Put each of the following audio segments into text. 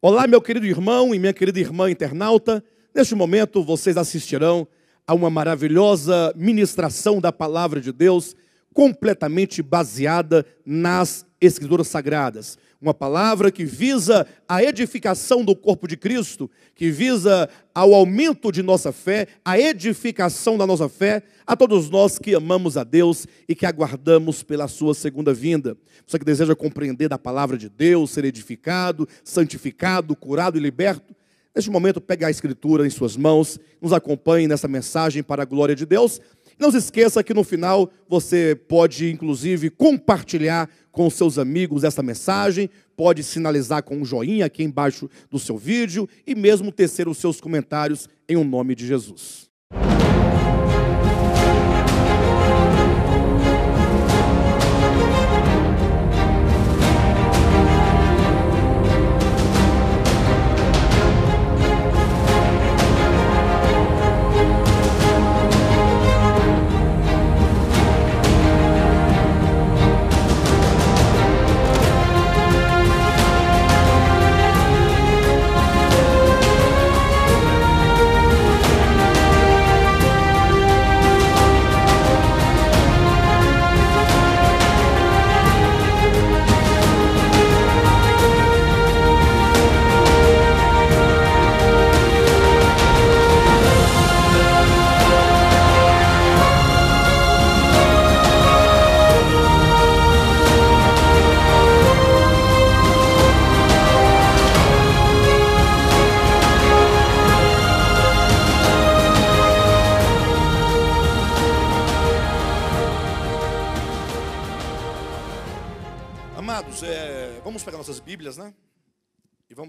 Olá, meu querido irmão e minha querida irmã internauta. Neste momento vocês assistirão a uma maravilhosa ministração da palavra de Deus completamente baseada nas Escrituras Sagradas. Uma palavra que visa a edificação do corpo de Cristo, que visa ao aumento de nossa fé, a edificação da nossa fé, a todos nós que amamos a Deus e que aguardamos pela Sua segunda vinda. Você que deseja compreender da palavra de Deus, ser edificado, santificado, curado e liberto, neste momento pegue a Escritura em suas mãos, nos acompanhe nessa mensagem para a glória de Deus não se esqueça que no final você pode, inclusive, compartilhar com seus amigos essa mensagem, pode sinalizar com um joinha aqui embaixo do seu vídeo e mesmo tecer os seus comentários em o um nome de Jesus.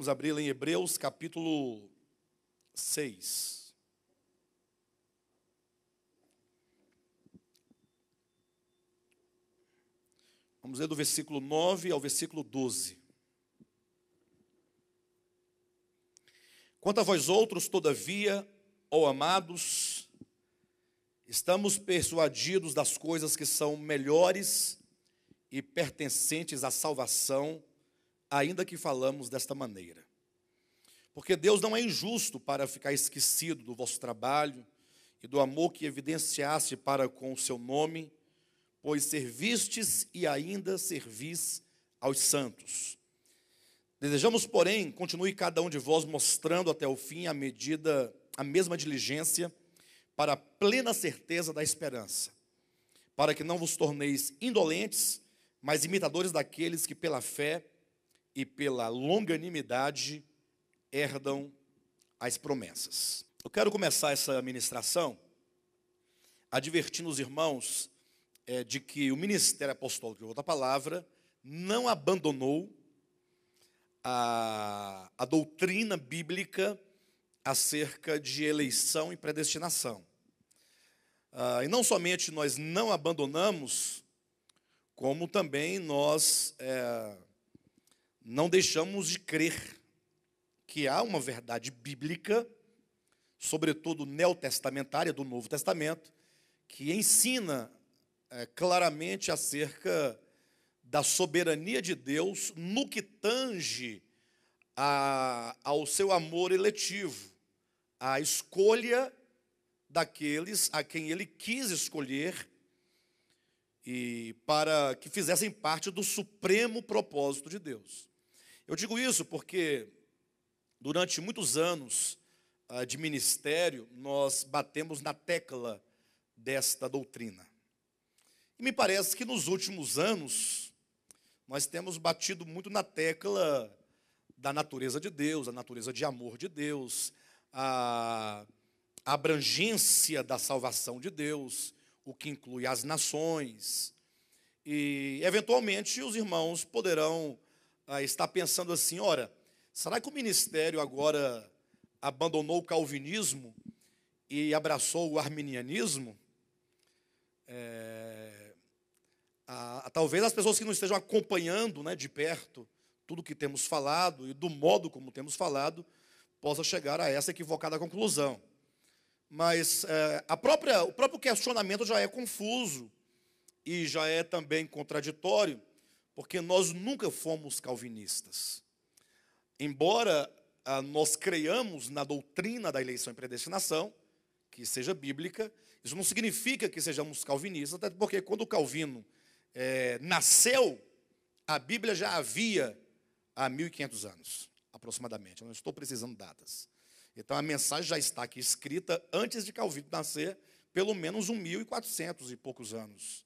abrir em Hebreus capítulo 6. Vamos ler do versículo 9 ao versículo 12. Quanto a vós outros, todavia, ó amados, estamos persuadidos das coisas que são melhores e pertencentes à salvação ainda que falamos desta maneira. Porque Deus não é injusto para ficar esquecido do vosso trabalho e do amor que evidenciaste para com o seu nome, pois servistes e ainda servis aos santos. Desejamos, porém, continue cada um de vós mostrando até o fim a medida, a mesma diligência para a plena certeza da esperança, para que não vos torneis indolentes, mas imitadores daqueles que pela fé e pela longanimidade herdam as promessas. Eu quero começar essa ministração advertindo os irmãos é, de que o ministério apostólico, outra palavra, não abandonou a, a doutrina bíblica acerca de eleição e predestinação. Ah, e não somente nós não abandonamos, como também nós é, não deixamos de crer que há uma verdade bíblica, sobretudo neotestamentária, do Novo Testamento, que ensina é, claramente acerca da soberania de Deus no que tange a, ao seu amor eletivo, à escolha daqueles a quem ele quis escolher e para que fizessem parte do supremo propósito de Deus. Eu digo isso porque durante muitos anos ah, de ministério nós batemos na tecla desta doutrina. E me parece que nos últimos anos nós temos batido muito na tecla da natureza de Deus, a natureza de amor de Deus, a abrangência da salvação de Deus, o que inclui as nações. E, eventualmente, os irmãos poderão ah, está pensando assim: ora, será que o ministério agora abandonou o calvinismo e abraçou o arminianismo? É, a, a, talvez as pessoas que não estejam acompanhando né, de perto tudo que temos falado e do modo como temos falado, possa chegar a essa equivocada conclusão. Mas é, a própria, o próprio questionamento já é confuso e já é também contraditório porque nós nunca fomos calvinistas. Embora ah, nós creiamos na doutrina da eleição e predestinação, que seja bíblica, isso não significa que sejamos calvinistas, até porque quando Calvino é, nasceu, a Bíblia já havia há 1500 anos, aproximadamente. Eu não estou precisando datas. Então a mensagem já está aqui escrita antes de Calvino nascer, pelo menos 1400 e poucos anos.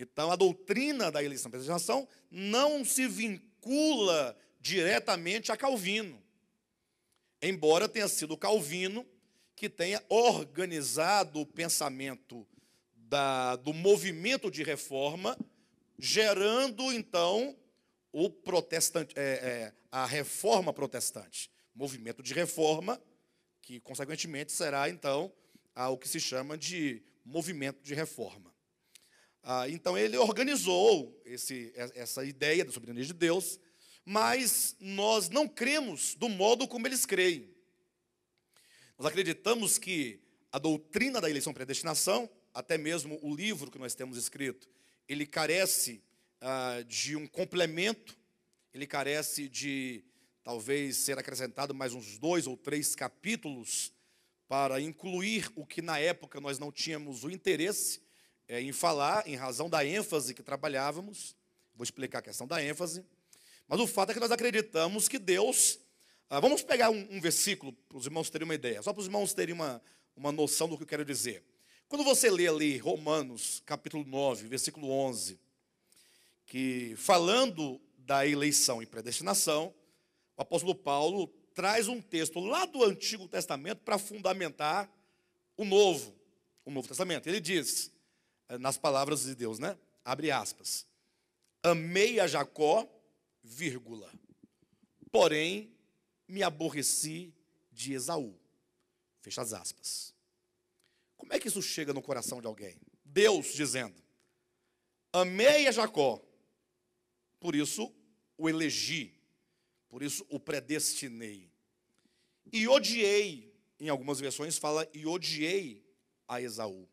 Então, a doutrina da eleição pela predestinação não se vincula diretamente a Calvino, embora tenha sido Calvino que tenha organizado o pensamento da, do movimento de reforma, gerando então o protestante, é, é, a reforma protestante, movimento de reforma, que consequentemente será então o que se chama de movimento de reforma. Ah, então ele organizou esse, essa ideia da soberania de Deus, mas nós não cremos do modo como eles creem. Nós acreditamos que a doutrina da eleição predestinação, até mesmo o livro que nós temos escrito, ele carece ah, de um complemento, ele carece de talvez ser acrescentado mais uns dois ou três capítulos para incluir o que na época nós não tínhamos o interesse é, em falar, em razão da ênfase que trabalhávamos. Vou explicar a questão da ênfase. Mas o fato é que nós acreditamos que Deus. Ah, vamos pegar um, um versículo para os irmãos terem uma ideia, só para os irmãos terem uma, uma noção do que eu quero dizer. Quando você lê ali Romanos, capítulo 9, versículo 11, que falando da eleição e predestinação, o apóstolo Paulo traz um texto lá do Antigo Testamento para fundamentar o Novo, o Novo Testamento. Ele diz: eh, nas palavras de Deus, né? Abre aspas. Amei a Jacó, vírgula. Porém, me aborreci de Esaú. Fecha as aspas. Como é que isso chega no coração de alguém? Deus dizendo: Amei a Jacó, por isso o elegi, por isso o predestinei. E odiei, em algumas versões fala, e odiei a Esaú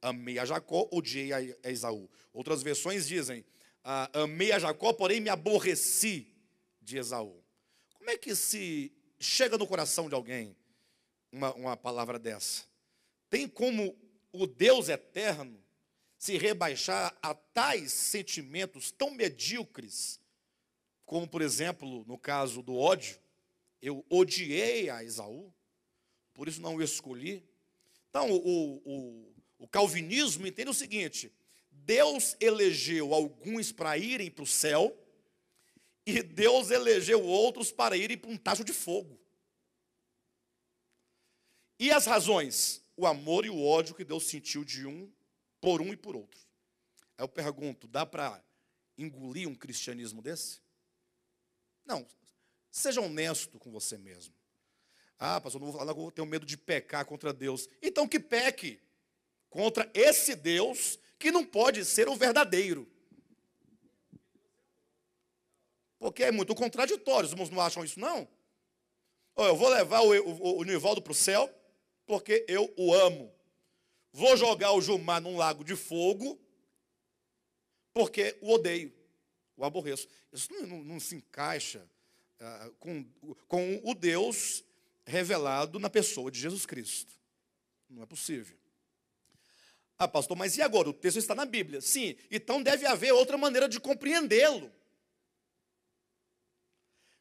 amei a Jacó, odiei a Esaú. Outras versões dizem, ah, amei a Jacó, porém me aborreci de Esaú. Como é que se chega no coração de alguém uma, uma palavra dessa? Tem como o Deus eterno se rebaixar a tais sentimentos tão medíocres, como, por exemplo, no caso do ódio, eu odiei a Esaú, por isso não o escolhi. Então, o, o, o calvinismo entende o seguinte: Deus elegeu alguns para irem para o céu, e Deus elegeu outros para irem para um tacho de fogo. E as razões? O amor e o ódio que Deus sentiu de um por um e por outro. Aí eu pergunto: dá para engolir um cristianismo desse? Não. Seja honesto com você mesmo. Ah, pastor, não vou falar que eu tenho medo de pecar contra Deus. Então que peque contra esse Deus que não pode ser o verdadeiro. Porque é muito contraditório, os irmãos não acham isso, não? Eu vou levar o, o, o Nivaldo para o céu, porque eu o amo. Vou jogar o Gilmar num lago de fogo, porque o odeio, o aborreço. Isso não, não, não se encaixa ah, com, com o Deus revelado na pessoa de Jesus Cristo. Não é possível. Ah, pastor, mas e agora? O texto está na Bíblia. Sim, então deve haver outra maneira de compreendê-lo.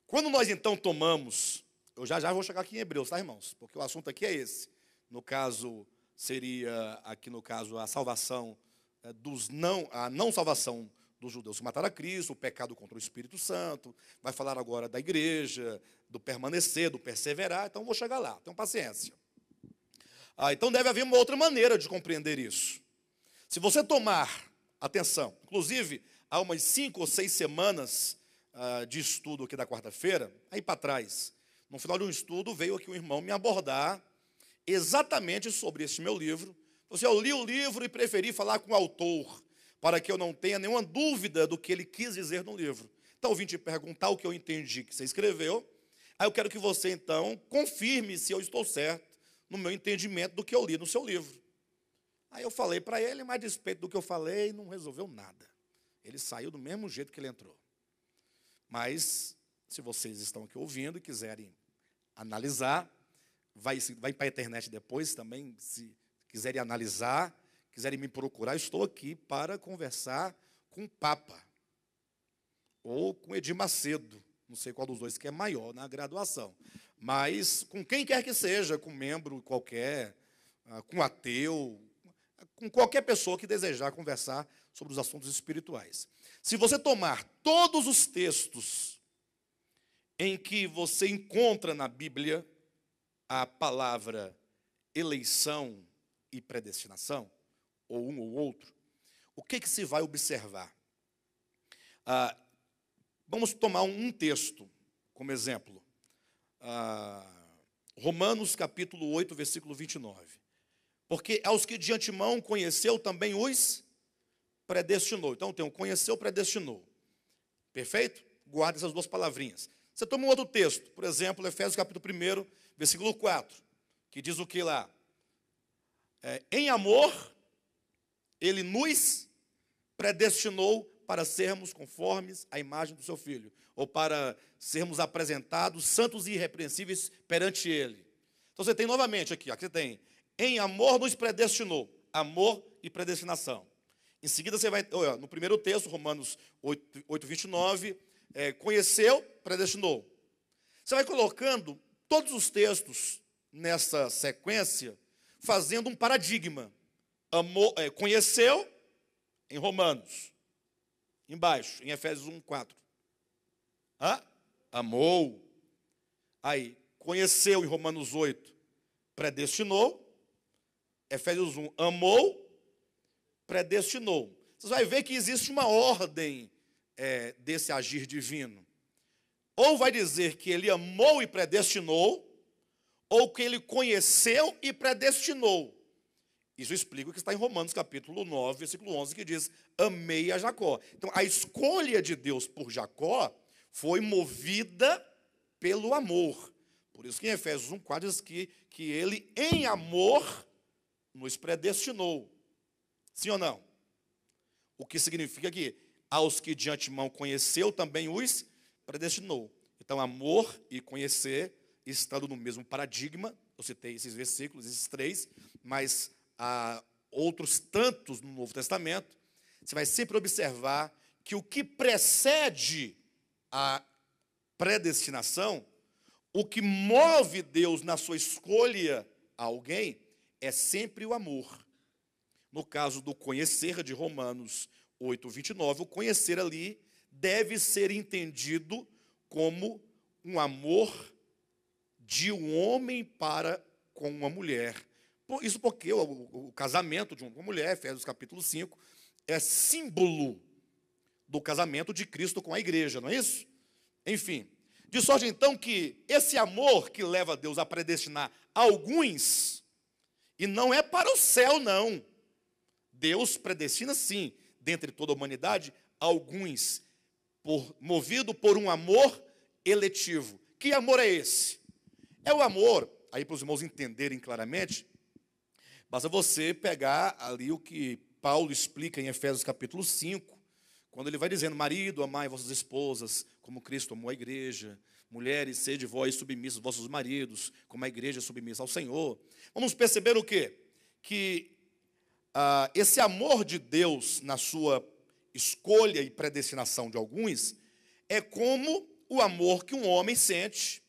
Quando nós então tomamos, eu já já vou chegar aqui em Hebreus, tá, irmãos? Porque o assunto aqui é esse. No caso, seria aqui no caso a salvação eh, dos não, a não salvação dos judeus que mataram a Cristo, o pecado contra o Espírito Santo, vai falar agora da igreja, do permanecer, do perseverar, então vou chegar lá, tenham paciência. Ah, então deve haver uma outra maneira de compreender isso. Se você tomar atenção, inclusive há umas cinco ou seis semanas ah, de estudo aqui da quarta-feira, aí para trás, no final de um estudo veio aqui um irmão me abordar exatamente sobre este meu livro. Você assim, eu li o livro e preferi falar com o autor para que eu não tenha nenhuma dúvida do que ele quis dizer no livro. Então eu vim te perguntar o que eu entendi que você escreveu. Aí eu quero que você então confirme se eu estou certo no meu entendimento do que eu li no seu livro. Aí eu falei para ele, mas a despeito do que eu falei, não resolveu nada. Ele saiu do mesmo jeito que ele entrou. Mas, se vocês estão aqui ouvindo e quiserem analisar, vai, vai para a internet depois também, se quiserem analisar, quiserem me procurar, estou aqui para conversar com o Papa ou com Edir Macedo, não sei qual dos dois que é maior na graduação. Mas com quem quer que seja, com membro qualquer, ah, com ateu, com qualquer pessoa que desejar conversar sobre os assuntos espirituais. Se você tomar todos os textos em que você encontra na Bíblia a palavra eleição e predestinação, ou um ou outro, o que, que se vai observar? Ah, vamos tomar um texto como exemplo ah, Romanos capítulo 8, versículo 29. Porque aos que de antemão conheceu também os predestinou. Então tem o conheceu, predestinou. Perfeito? Guarda essas duas palavrinhas. Você toma um outro texto, por exemplo, Efésios capítulo 1, versículo 4, que diz o que lá? É, em amor, ele nos predestinou para sermos conformes à imagem do seu filho, ou para sermos apresentados santos e irrepreensíveis perante ele. Então você tem novamente aqui, aqui você tem, em amor nos predestinou, amor e predestinação. Em seguida você vai, olha, no primeiro texto, Romanos 8, 8 29, é, conheceu, predestinou. Você vai colocando todos os textos nessa sequência, fazendo um paradigma. Amor, é, conheceu, em Romanos embaixo, em Efésios 1, 4. Hã? Amou. Aí, conheceu em Romanos 8, predestinou. Efésios 1, amou, predestinou. Você vai ver que existe uma ordem é, desse agir divino. Ou vai dizer que ele amou e predestinou, ou que ele conheceu e predestinou. Isso explica o que está em Romanos capítulo 9, versículo 11, que diz: Amei a Jacó. Então, a escolha de Deus por Jacó foi movida pelo amor. Por isso que em Efésios 4 diz que, que ele, em amor, nos predestinou. Sim ou não? O que significa que aos que de antemão conheceu, também os predestinou. Então, amor e conhecer, estando no mesmo paradigma, eu citei esses versículos, esses três, mas a outros tantos no Novo Testamento, você vai sempre observar que o que precede a predestinação, o que move Deus na sua escolha a alguém, é sempre o amor. No caso do conhecer de Romanos 8, 29, o conhecer ali deve ser entendido como um amor de um homem para com uma mulher. Isso porque o, o, o casamento de uma mulher, Efésios capítulo 5, é símbolo do casamento de Cristo com a igreja, não é isso? Enfim, de sorte então que esse amor que leva Deus a predestinar alguns, e não é para o céu, não. Deus predestina, sim, dentre toda a humanidade, alguns, por, movido por um amor eletivo. Que amor é esse? É o amor, aí para os irmãos entenderem claramente, Basta você pegar ali o que Paulo explica em Efésios capítulo 5, quando ele vai dizendo: Marido, amai vossas esposas, como Cristo amou a igreja. Mulheres, sede vós submissos aos vossos maridos, como a igreja é submissa ao Senhor. Vamos perceber o quê? Que ah, esse amor de Deus na sua escolha e predestinação de alguns é como o amor que um homem sente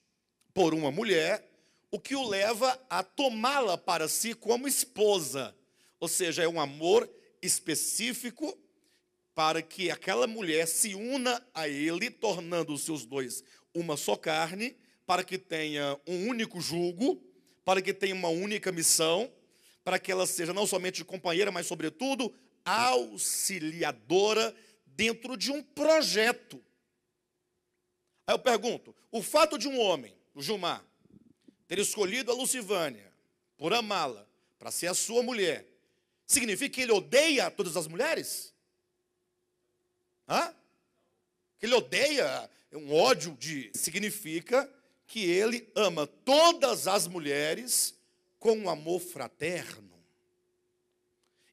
por uma mulher o que o leva a tomá-la para si como esposa. Ou seja, é um amor específico para que aquela mulher se una a ele, tornando-se os dois uma só carne, para que tenha um único jugo, para que tenha uma única missão, para que ela seja não somente companheira, mas, sobretudo, auxiliadora dentro de um projeto. Aí eu pergunto: o fato de um homem, o Gilmar, ter escolhido a Lucivânia por amá-la para ser a sua mulher, significa que ele odeia todas as mulheres? Hã? Que ele odeia, é um ódio de. Significa que ele ama todas as mulheres com um amor fraterno.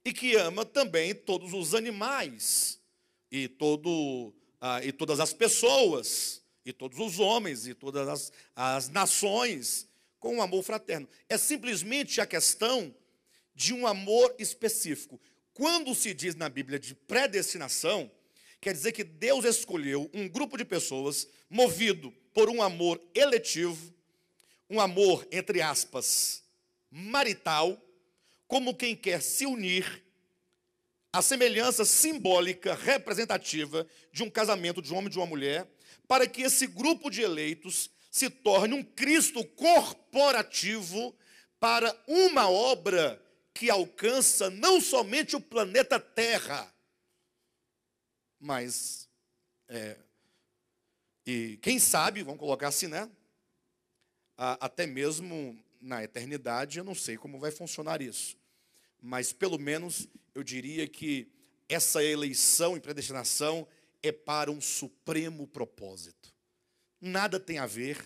E que ama também todos os animais, e, todo, ah, e todas as pessoas, e todos os homens, e todas as, as nações, com o um amor fraterno. É simplesmente a questão de um amor específico. Quando se diz na Bíblia de predestinação, quer dizer que Deus escolheu um grupo de pessoas movido por um amor eletivo, um amor, entre aspas, marital, como quem quer se unir a semelhança simbólica, representativa de um casamento de um homem e de uma mulher, para que esse grupo de eleitos se torne um Cristo corporativo para uma obra que alcança não somente o planeta Terra, mas, é, e quem sabe, vamos colocar assim, né? A, até mesmo na eternidade, eu não sei como vai funcionar isso, mas pelo menos eu diria que essa eleição e predestinação é para um supremo propósito nada tem a ver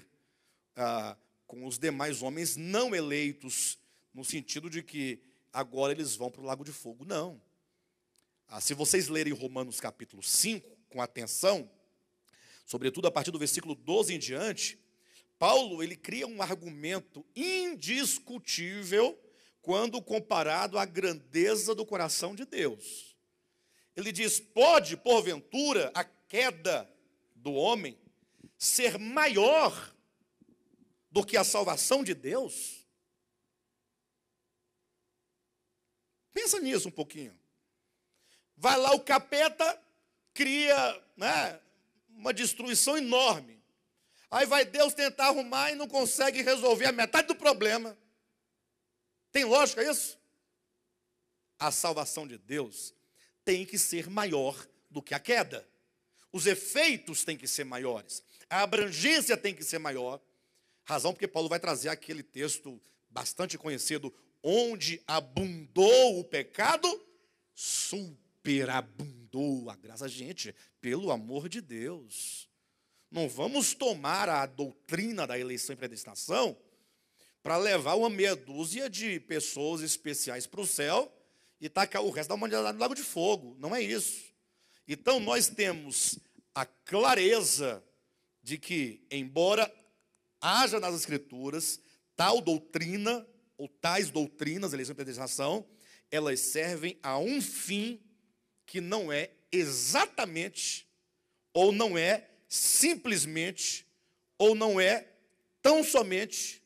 ah, com os demais homens não eleitos, no sentido de que agora eles vão para o lago de fogo. Não. Ah, se vocês lerem Romanos capítulo 5 com atenção, sobretudo a partir do versículo 12 em diante, Paulo ele cria um argumento indiscutível quando comparado à grandeza do coração de Deus. Ele diz: pode, porventura, a queda do homem ser maior do que a salvação de Deus? Pensa nisso um pouquinho. Vai lá o capeta, cria né, uma destruição enorme. Aí vai Deus tentar arrumar e não consegue resolver a metade do problema. Tem lógica isso? A salvação de Deus tem que ser maior do que a queda. Os efeitos têm que ser maiores a abrangência tem que ser maior. Razão porque Paulo vai trazer aquele texto bastante conhecido, onde abundou o pecado, superabundou a graça. Gente, pelo amor de Deus, não vamos tomar a doutrina da eleição e predestinação para levar uma meia dúzia de pessoas especiais para o céu e tacar o resto da humanidade no lago de fogo. Não é isso. Então nós temos a clareza de que, embora haja nas Escrituras tal doutrina, ou tais doutrinas, eleição e predestinação, elas servem a um fim que não é exatamente, ou não é simplesmente, ou não é tão somente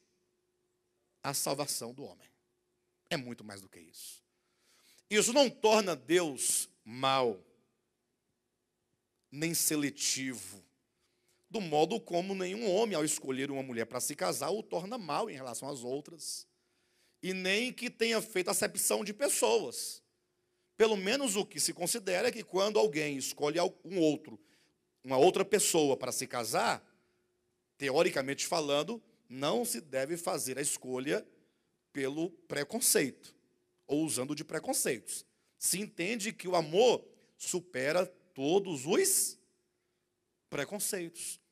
a salvação do homem. É muito mais do que isso. Isso não torna Deus mal, nem seletivo, do modo como nenhum homem, ao escolher uma mulher para se casar, o torna mal em relação às outras, e nem que tenha feito acepção de pessoas. Pelo menos o que se considera é que quando alguém escolhe um outro, uma outra pessoa para se casar, teoricamente falando, não se deve fazer a escolha pelo preconceito, ou usando de preconceitos. Se entende que o amor supera todos os preconceitos.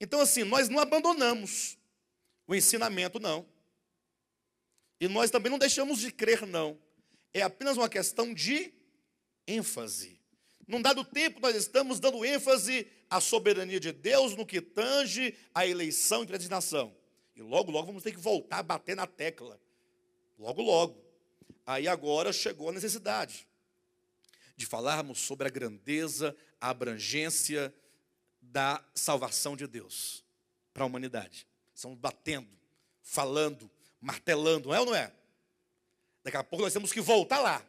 Então, assim, nós não abandonamos o ensinamento, não. E nós também não deixamos de crer, não. É apenas uma questão de ênfase. Num dado tempo, nós estamos dando ênfase à soberania de Deus no que tange à eleição e predestinação. E logo, logo vamos ter que voltar a bater na tecla. Logo, logo. Aí agora chegou a necessidade de falarmos sobre a grandeza, a abrangência da salvação de Deus para a humanidade. Estamos batendo, falando, martelando, não é ou não é? Daqui a pouco nós temos que voltar lá.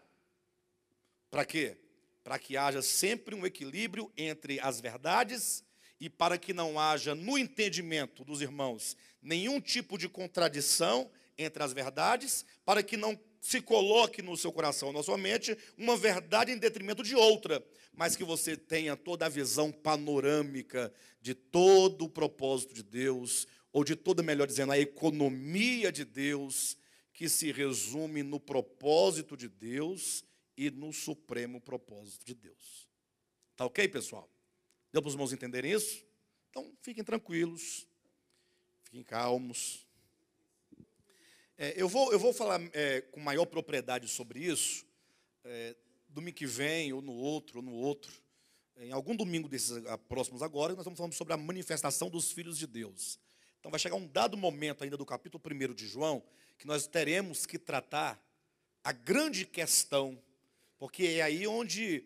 Para quê? Para que haja sempre um equilíbrio entre as verdades e para que não haja, no entendimento dos irmãos, nenhum tipo de contradição entre as verdades, para que não se coloque no seu coração, na sua mente, uma verdade em detrimento de outra, mas que você tenha toda a visão panorâmica de todo o propósito de Deus, ou de toda, melhor dizendo, a economia de Deus, que se resume no propósito de Deus e no supremo propósito de Deus. Tá ok, pessoal? Deu para os irmãos entenderem isso? Então, fiquem tranquilos, fiquem calmos. É, eu, vou, eu vou falar é, com maior propriedade sobre isso é, domingo que vem, ou no outro, ou no outro. Em algum domingo desses ah, próximos agora, nós vamos falar sobre a manifestação dos filhos de Deus. Então vai chegar um dado momento ainda do capítulo 1 de João, que nós teremos que tratar a grande questão, porque é aí onde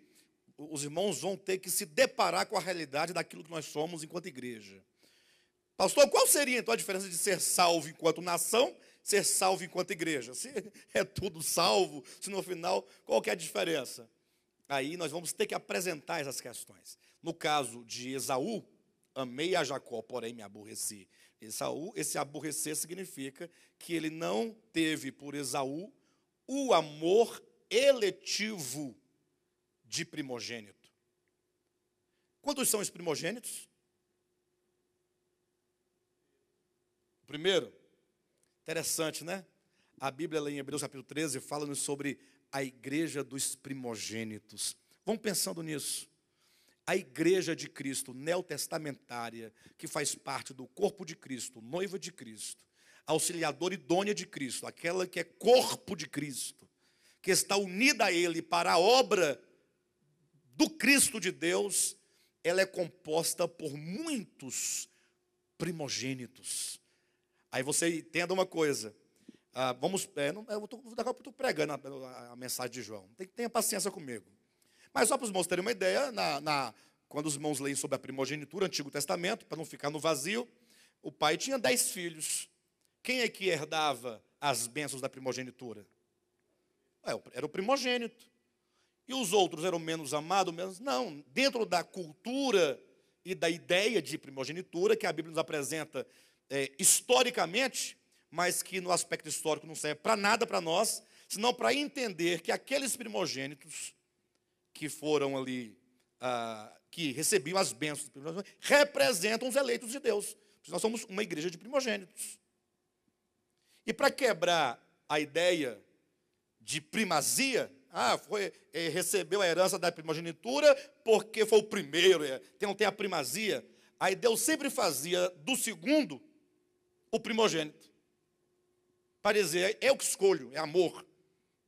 os irmãos vão ter que se deparar com a realidade daquilo que nós somos enquanto igreja. Pastor, qual seria então a diferença de ser salvo enquanto nação ser salvo enquanto igreja. Se é tudo salvo, se no final, qual é a diferença? Aí nós vamos ter que apresentar essas questões. No caso de Esaú, amei a Jacó, porém me aborreci. Esaú, esse aborrecer significa que ele não teve por Esaú o amor eletivo de primogênito. Quantos são os primogênitos? primeiro, Interessante, né? A Bíblia, lá em Hebreus capítulo 13, fala-nos sobre a igreja dos primogênitos. Vamos pensando nisso. A igreja de Cristo, neotestamentária, que faz parte do corpo de Cristo, noiva de Cristo, auxiliadora idônea de Cristo, aquela que é corpo de Cristo, que está unida a Ele para a obra do Cristo de Deus, ela é composta por muitos primogênitos. Aí você entenda uma coisa. Ah, vamos, é, não, eu daqui a pouco estou pregando a, a, a, mensagem de João. Tem, tenha paciência comigo. Mas só para os irmãos terem uma ideia, na, na, quando os irmãos leem sobre a primogenitura, Antigo Testamento, para não ficar no vazio, o pai tinha dez filhos. Quem é que herdava as bênçãos da primogenitura? É, era o primogênito. E os outros eram menos amados, menos. Não, dentro da cultura e da ideia de primogenitura que a Bíblia nos apresenta é, historicamente, mas que no aspecto histórico não serve para nada para nós, senão para entender que aqueles primogênitos que foram ali, ah, que recebiam as bênçãos representam os eleitos de Deus. Nós somos uma igreja de primogênitos. E para quebrar a ideia de primazia, ah, foi, é, recebeu a herança da primogenitura porque foi o primeiro, é, tem, tem a primazia. Aí Deus sempre fazia do segundo o primogênito. Para dizer, é o que escolho, é amor,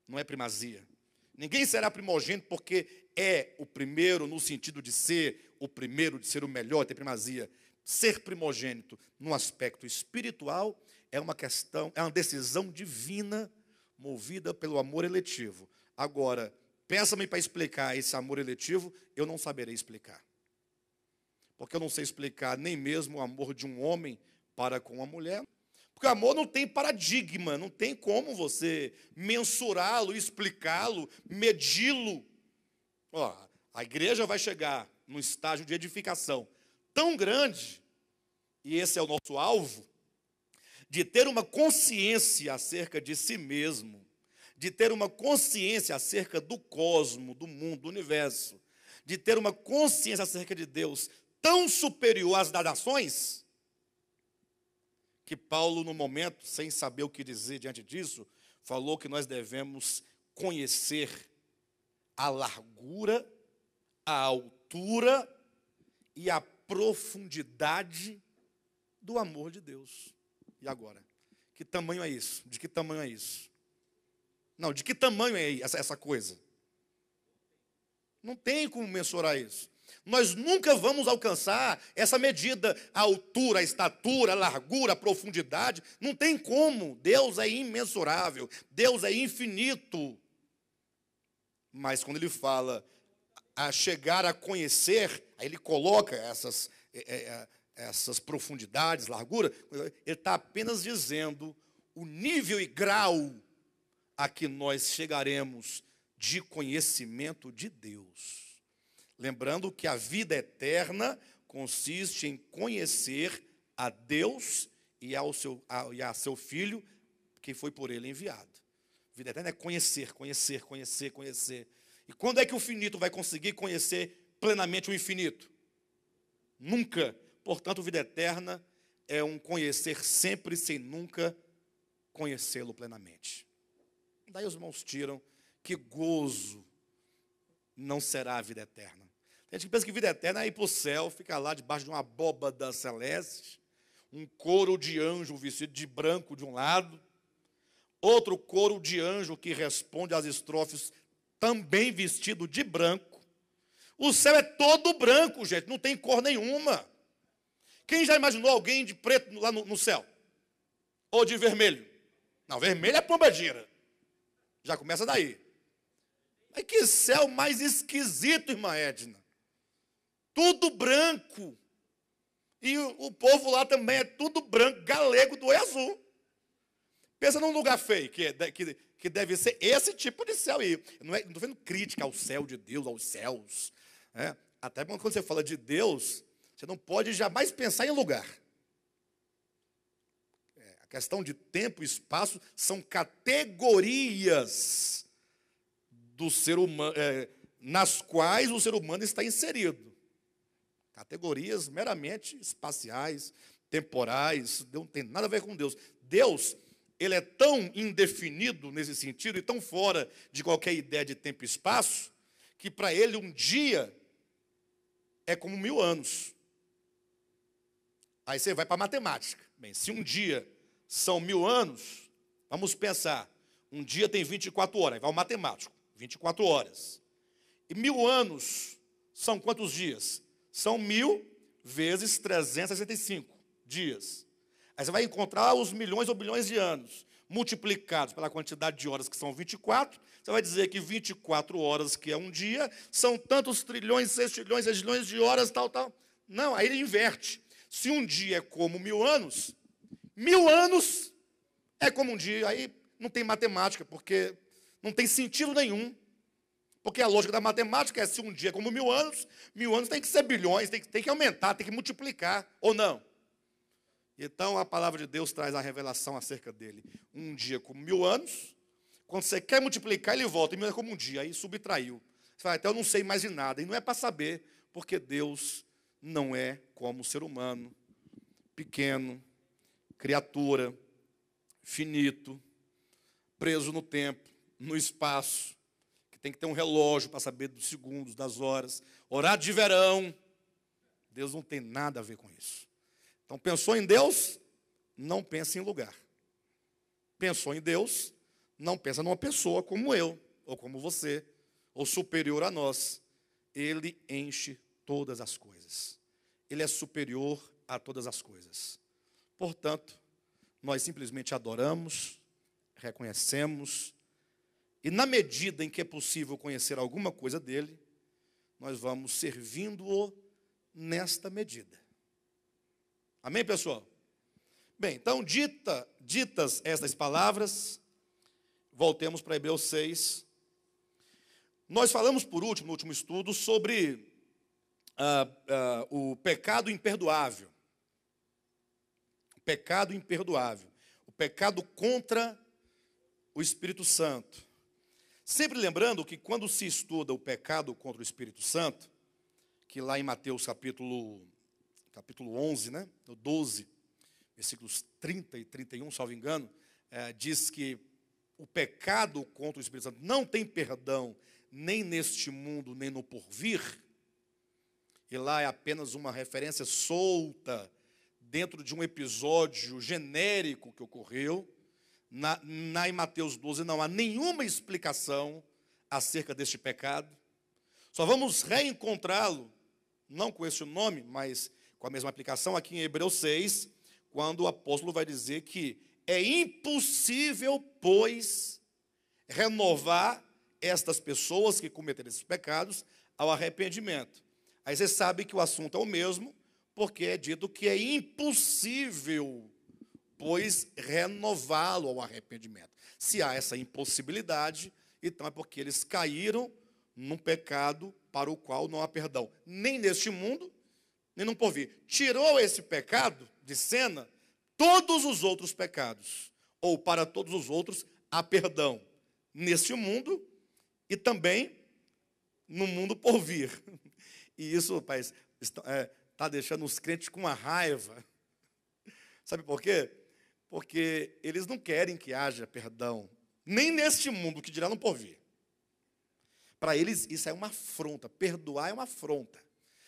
não é primazia. Ninguém será primogênito porque é o primeiro no sentido de ser o primeiro, de ser o melhor, ter primazia. Ser primogênito no aspecto espiritual é uma questão, é uma decisão divina movida pelo amor eletivo. Agora, peça-me para explicar esse amor eletivo, eu não saberei explicar. Porque eu não sei explicar nem mesmo o amor de um homem para com a mulher. Porque amor não tem paradigma, não tem como você mensurá-lo, explicá-lo, medi-lo. Ó, a igreja vai chegar num estágio de edificação tão grande, e esse é o nosso alvo, de ter uma consciência acerca de si mesmo, de ter uma consciência acerca do cosmo, do mundo, do universo, de ter uma consciência acerca de Deus tão superior às da nações que Paulo, no momento, sem saber o que dizer diante disso, falou que nós devemos conhecer a largura, a altura e a profundidade do amor de Deus. E agora? Que tamanho é isso? De que tamanho é isso? Não, de que tamanho é essa, essa coisa? Não tem como mensurar isso nós nunca vamos alcançar essa medida, a altura, a estatura, a largura, a profundidade. Não tem como. Deus é imensurável, Deus é infinito. Mas quando ele fala a chegar a conhecer, aí ele coloca essas, é, é, é, essas profundidades, largura, ele está apenas dizendo o nível e grau a que nós chegaremos de conhecimento de Deus. Lembrando que a vida eterna consiste em conhecer a Deus e, ao seu, a, e a seu Filho, que foi por ele enviado. Vida eterna é conhecer, conhecer, conhecer, conhecer. E quando é que o finito vai conseguir conhecer plenamente o infinito? Nunca. Portanto, vida eterna é um conhecer sempre sem nunca conhecê-lo plenamente. Daí os irmãos tiram que gozo não será a vida eterna. Tem gente que pensa que vida eterna é ir para o céu, ficar lá debaixo de uma abóbada celeste, um coro de anjo vestido de branco de um lado, outro coro de anjo que responde às estrofes também vestido de branco. O céu é todo branco, gente, não tem cor nenhuma. Quem já imaginou alguém de preto lá no, no céu? Ou de vermelho? Não, vermelho é pombadira. Já começa daí. Mas que céu mais esquisito, irmã Edna tudo branco. E o, povo lá também é tudo branco, galego do olho azul. Pensa num lugar feio, que, é que, que deve ser esse tipo de céu aí. Não é, estou vendo crítica ao céu de Deus, aos céus. É, até quando você fala de Deus, você não pode jamais pensar em lugar. É, a questão de tempo e espaço são categorias do ser humano, é, nas quais o ser humano está inserido. Categorias meramente espaciais, temporais, não tem nada a ver com Deus. Deus, ele é tão indefinido nesse sentido e tão fora de qualquer ideia de tempo e espaço, que para ele um dia é como mil anos. Aí você vai para a matemática. Bem, se um dia são mil anos, vamos pensar, um dia tem 24 horas, aí vai o matemático, 24 horas. E mil anos são quantos dias? são mil vezes 365 dias. Aí você vai encontrar os milhões ou bilhões de anos multiplicados pela quantidade de horas que são 24, você vai dizer que 24 horas, que é um dia, são tantos trilhões, sextilhões, trilhões, seis trilhões de horas, tal, tal. Não, aí ele inverte. Se um dia é como mil anos, mil anos é como um dia. Aí não tem matemática, porque não tem sentido nenhum porque a lógica da matemática é se um dia é como mil anos, mil anos tem que ser bilhões, tem que, tem que aumentar, tem que multiplicar, ou não? Então a palavra de Deus traz a revelação acerca dele. Um dia como mil anos, quando você quer multiplicar, ele volta, e mil é como um dia, aí subtraiu. Você fala, até então, eu não sei mais de nada. E não é para saber, porque Deus não é como o ser humano, pequeno, criatura, finito, preso no tempo, no espaço, tem que ter um relógio para saber dos segundos, das horas. Horário de verão. Deus não tem nada a ver com isso. Então, pensou em Deus? Não pense em lugar. Pensou em Deus? Não pensa numa pessoa como eu, ou como você, ou superior a nós. Ele enche todas as coisas. Ele é superior a todas as coisas. Portanto, nós simplesmente adoramos, reconhecemos, e na medida em que é possível conhecer alguma coisa dele, nós vamos servindo-o nesta medida. Amém, pessoal? Bem, então, dita, ditas estas palavras, voltemos para Hebreus 6. Nós falamos por último, no último estudo, sobre ah, ah, o pecado imperdoável. O pecado imperdoável. O pecado contra o Espírito Santo. Sempre lembrando que quando se estuda o pecado contra o Espírito Santo, que lá em Mateus capítulo, capítulo 11, né, 12, versículos 30 e 31, salvo engano, é, diz que o pecado contra o Espírito Santo não tem perdão nem neste mundo, nem no porvir, e lá é apenas uma referência solta dentro de um episódio genérico que ocorreu, na, na, em Mateus 12 não há nenhuma explicação acerca deste pecado. Só vamos reencontrá-lo, não com esse nome, mas com a mesma aplicação, aqui em Hebreus 6, quando o apóstolo vai dizer que é impossível, pois, renovar estas pessoas que cometeram esses pecados ao arrependimento. Aí você sabe que o assunto é o mesmo, porque é dito que é impossível depois renová-lo ao arrependimento. Se há essa impossibilidade, então é porque eles caíram num pecado para o qual não há perdão, nem neste mundo, nem no porvir. Tirou esse pecado de cena todos os outros pecados, ou para todos os outros há perdão neste mundo e também no mundo por vir. E isso, rapaz, está, está é, deixando os crentes com uma raiva. Sabe por quê? porque eles não querem que haja perdão, nem neste mundo, que dirá no porvir. Para eles, isso é uma afronta, perdoar é uma afronta.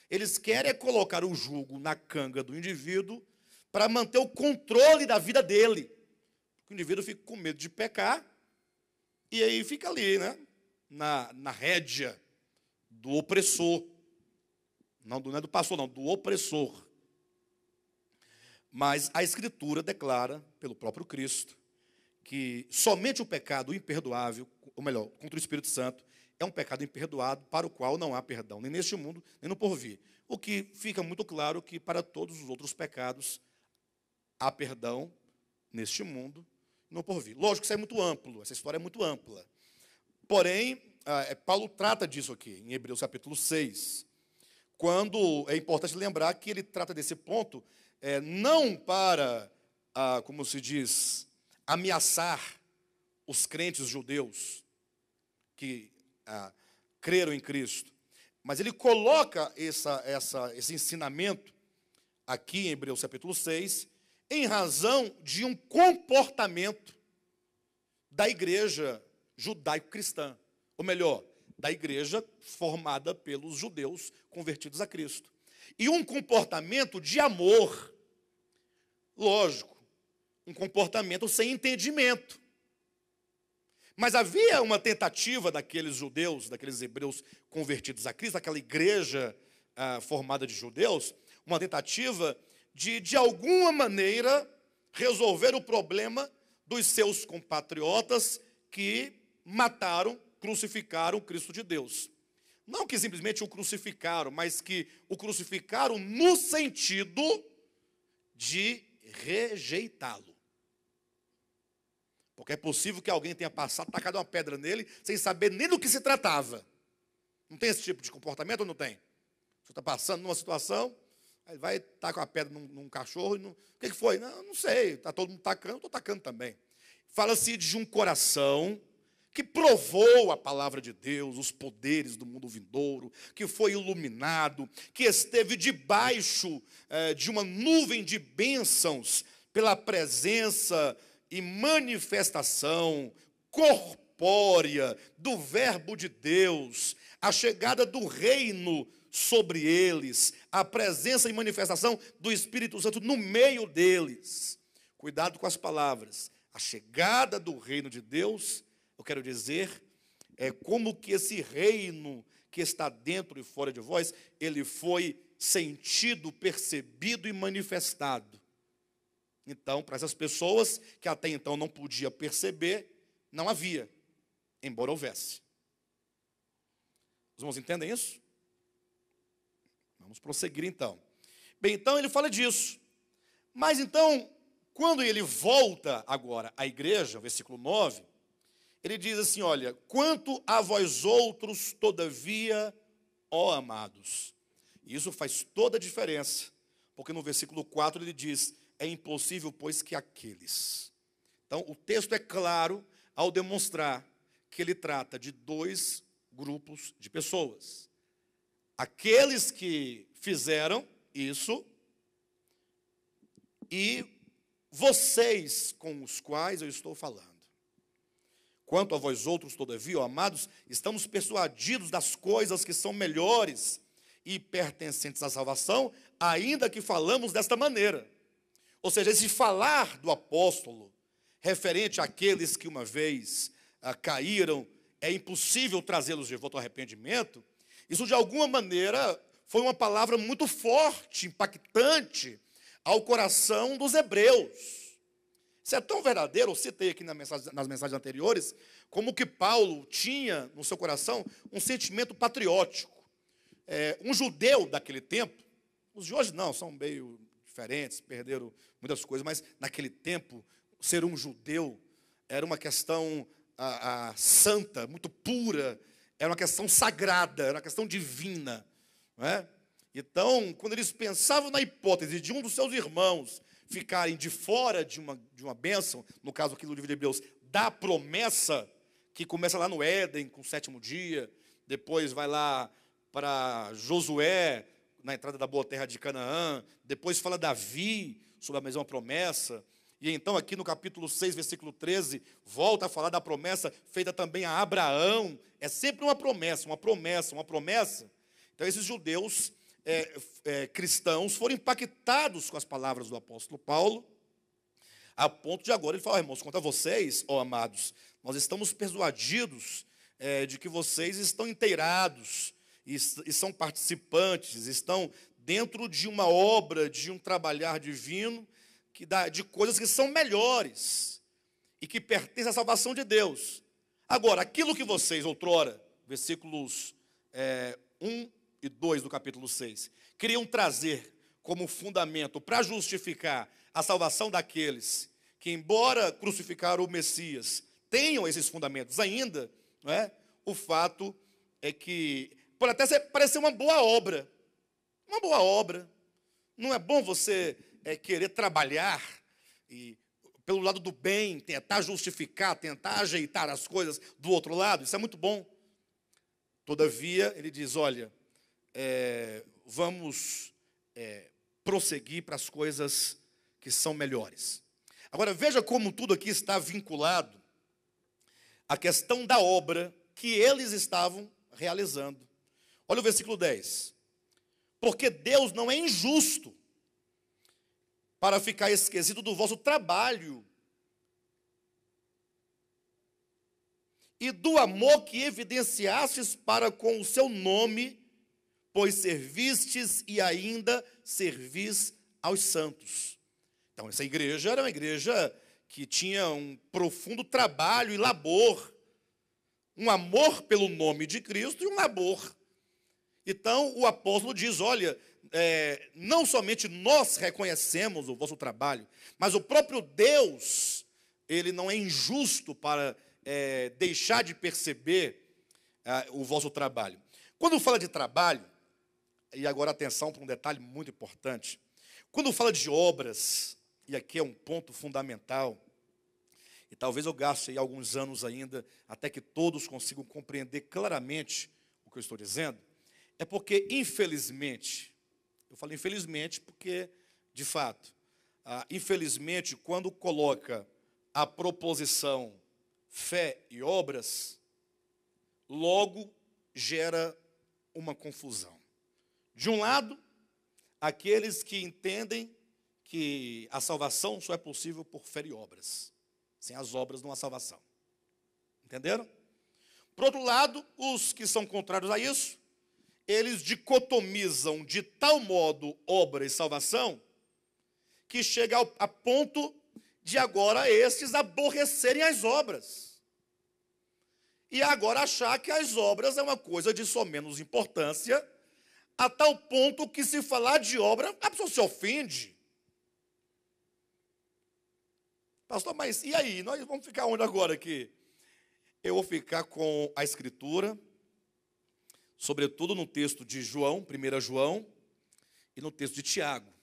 Eles querem é colocar o jugo na canga do indivíduo para manter o controle da vida dele. Porque o indivíduo fica com medo de pecar e aí fica ali, né? Na, na rédea do opressor. Não do, não é do pastor, não, do opressor. Mas a Escritura declara, pelo próprio Cristo, que somente o pecado imperdoável, ou melhor, contra o Espírito Santo, é um pecado imperdoado para o qual não há perdão, nem neste mundo, nem no porvir. O que fica muito claro que para todos os outros pecados há perdão neste mundo, no porvir. Lógico que isso é muito amplo, essa história é muito ampla. Porém, ah, é, Paulo trata disso aqui, em Hebreus capítulo 6, quando é importante lembrar que ele trata desse ponto é, não para, ah, como se diz, ameaçar os crentes judeus que ah, creram em Cristo, mas ele coloca essa, essa, esse ensinamento aqui em Hebreus capítulo 6, em razão de um comportamento da igreja judaico-cristã, ou melhor, da igreja formada pelos judeus convertidos a Cristo e um comportamento de amor. Lógico, um comportamento sem entendimento. Mas havia uma tentativa daqueles judeus, daqueles hebreus convertidos a Cristo, daquela igreja ah, formada de judeus, uma tentativa de, de alguma maneira, resolver o problema dos seus compatriotas que mataram, crucificaram o Cristo de Deus. Não que simplesmente o crucificaram, mas que o crucificaram no sentido de rejeitá-lo. Porque é possível que alguém tenha passado, tacado uma pedra nele, sem saber nem do que se tratava. Não tem esse tipo de comportamento ou não tem? Você está passando numa situação, aí vai tacar a pedra num, num cachorro. E não... O que, que foi? Não, não sei. Está todo mundo tacando, estou tacando também. Fala-se de um coração que provou a palavra de Deus, os poderes do mundo vindouro, que foi iluminado, que esteve debaixo eh, de uma nuvem de bênçãos pela presença e manifestação corpórea do Verbo de Deus, a chegada do reino sobre eles, a presença e manifestação do Espírito Santo no meio deles. Cuidado com as palavras. A chegada do reino de Deus quero dizer é como que esse reino que está dentro e fora de vós, ele foi sentido, percebido e manifestado. Então, para essas pessoas que até então não podia perceber, não havia, embora houvesse. Os irmãos entendem isso? Vamos prosseguir então. Bem, então ele fala disso. Mas então, quando ele volta agora à igreja, versículo 9, ele diz assim: Olha, quanto a vós outros, todavia, ó amados. E isso faz toda a diferença, porque no versículo 4 ele diz: É impossível, pois, que aqueles. Então, o texto é claro ao demonstrar que ele trata de dois grupos de pessoas. Aqueles que fizeram isso e vocês com os quais eu estou falando. Quanto a vós outros, todavia, ó, amados, estamos persuadidos das coisas que são melhores e pertencentes à salvação, ainda que falamos desta maneira. Ou seja, esse falar do apóstolo referente àqueles que uma vez ah, caíram, é impossível trazê-los de volta ao arrependimento. Isso, de alguma maneira, foi uma palavra muito forte, impactante ao coração dos hebreus. Isso é tão verdadeiro, eu citei aqui nas mensagens anteriores, como que Paulo tinha no seu coração um sentimento patriótico. É, um judeu daquele tempo, os de hoje não, são meio diferentes, perderam muitas coisas, mas naquele tempo, ser um judeu era uma questão a, a, santa, muito pura, era uma questão sagrada, era uma questão divina. Não é? Então, quando eles pensavam na hipótese de um dos seus irmãos ficarem de fora de uma, de uma bênção, no caso aqui do livro de Hebreus, da promessa, que começa lá no Éden, com o sétimo dia, depois vai lá para Josué, na entrada da boa terra de Canaã, depois fala Davi sobre a mesma promessa, e então aqui no capítulo 6, versículo 13, volta a falar da promessa feita também a Abraão. É sempre uma promessa, uma promessa, uma promessa. Então esses judeus é, é, cristãos foram impactados com as palavras do apóstolo Paulo, a ponto de agora ele falar, irmãos, quanto a vocês, ó oh, amados, nós estamos persuadidos é, de que vocês estão inteirados e, e são participantes, estão dentro de uma obra, de um trabalhar divino, que dá, de coisas que são melhores e que pertencem à salvação de Deus. Agora, aquilo que vocês outrora, versículos é, 1 e 2 do capítulo 6, queriam trazer como fundamento para justificar a salvação daqueles que, embora crucificaram o Messias, tenham esses fundamentos ainda, não é? o fato é que pode até parecer uma boa obra. Uma boa obra. Não é bom você é, querer trabalhar e pelo lado do bem, tentar justificar, tentar ajeitar as coisas do outro lado, isso é muito bom. Todavia, ele diz: olha, é, vamos é, prosseguir para as coisas que são melhores. Agora veja como tudo aqui está vinculado à questão da obra que eles estavam realizando. Olha o versículo 10. Porque Deus não é injusto para ficar esquecido do vosso trabalho e do amor que evidenciastes para com o seu nome pois servistes e ainda servis aos santos. Então, essa igreja era uma igreja que tinha um profundo trabalho e labor, um amor pelo nome de Cristo e um labor. Então, o apóstolo diz: olha, é, não somente nós reconhecemos o vosso trabalho, mas o próprio Deus, ele não é injusto para é, deixar de perceber é, o vosso trabalho. Quando fala de trabalho, e agora atenção para um detalhe muito importante. Quando fala de obras, e aqui é um ponto fundamental, e talvez eu gaste aí alguns anos ainda até que todos consigam compreender claramente o que eu estou dizendo, é porque, infelizmente, eu falo infelizmente porque, de fato, ah, infelizmente, quando coloca a proposição fé e obras, logo gera uma confusão. De um lado, aqueles que entendem que a salvação só é possível por fé e obras. Sem as obras não há salvação. Entenderam? Por outro lado, os que são contrários a isso, eles dicotomizam de tal modo obra e salvação, que chega ao, a ponto de agora estes aborrecerem as obras. E agora achar que as obras é uma coisa de só menos importância a tal ponto que se falar de obra, a pessoa se ofende. Pastor, mas e aí? Nós vamos ficar onde agora aqui? Eu vou ficar com a escritura, sobretudo no texto de João, 1 João, e no texto de Tiago.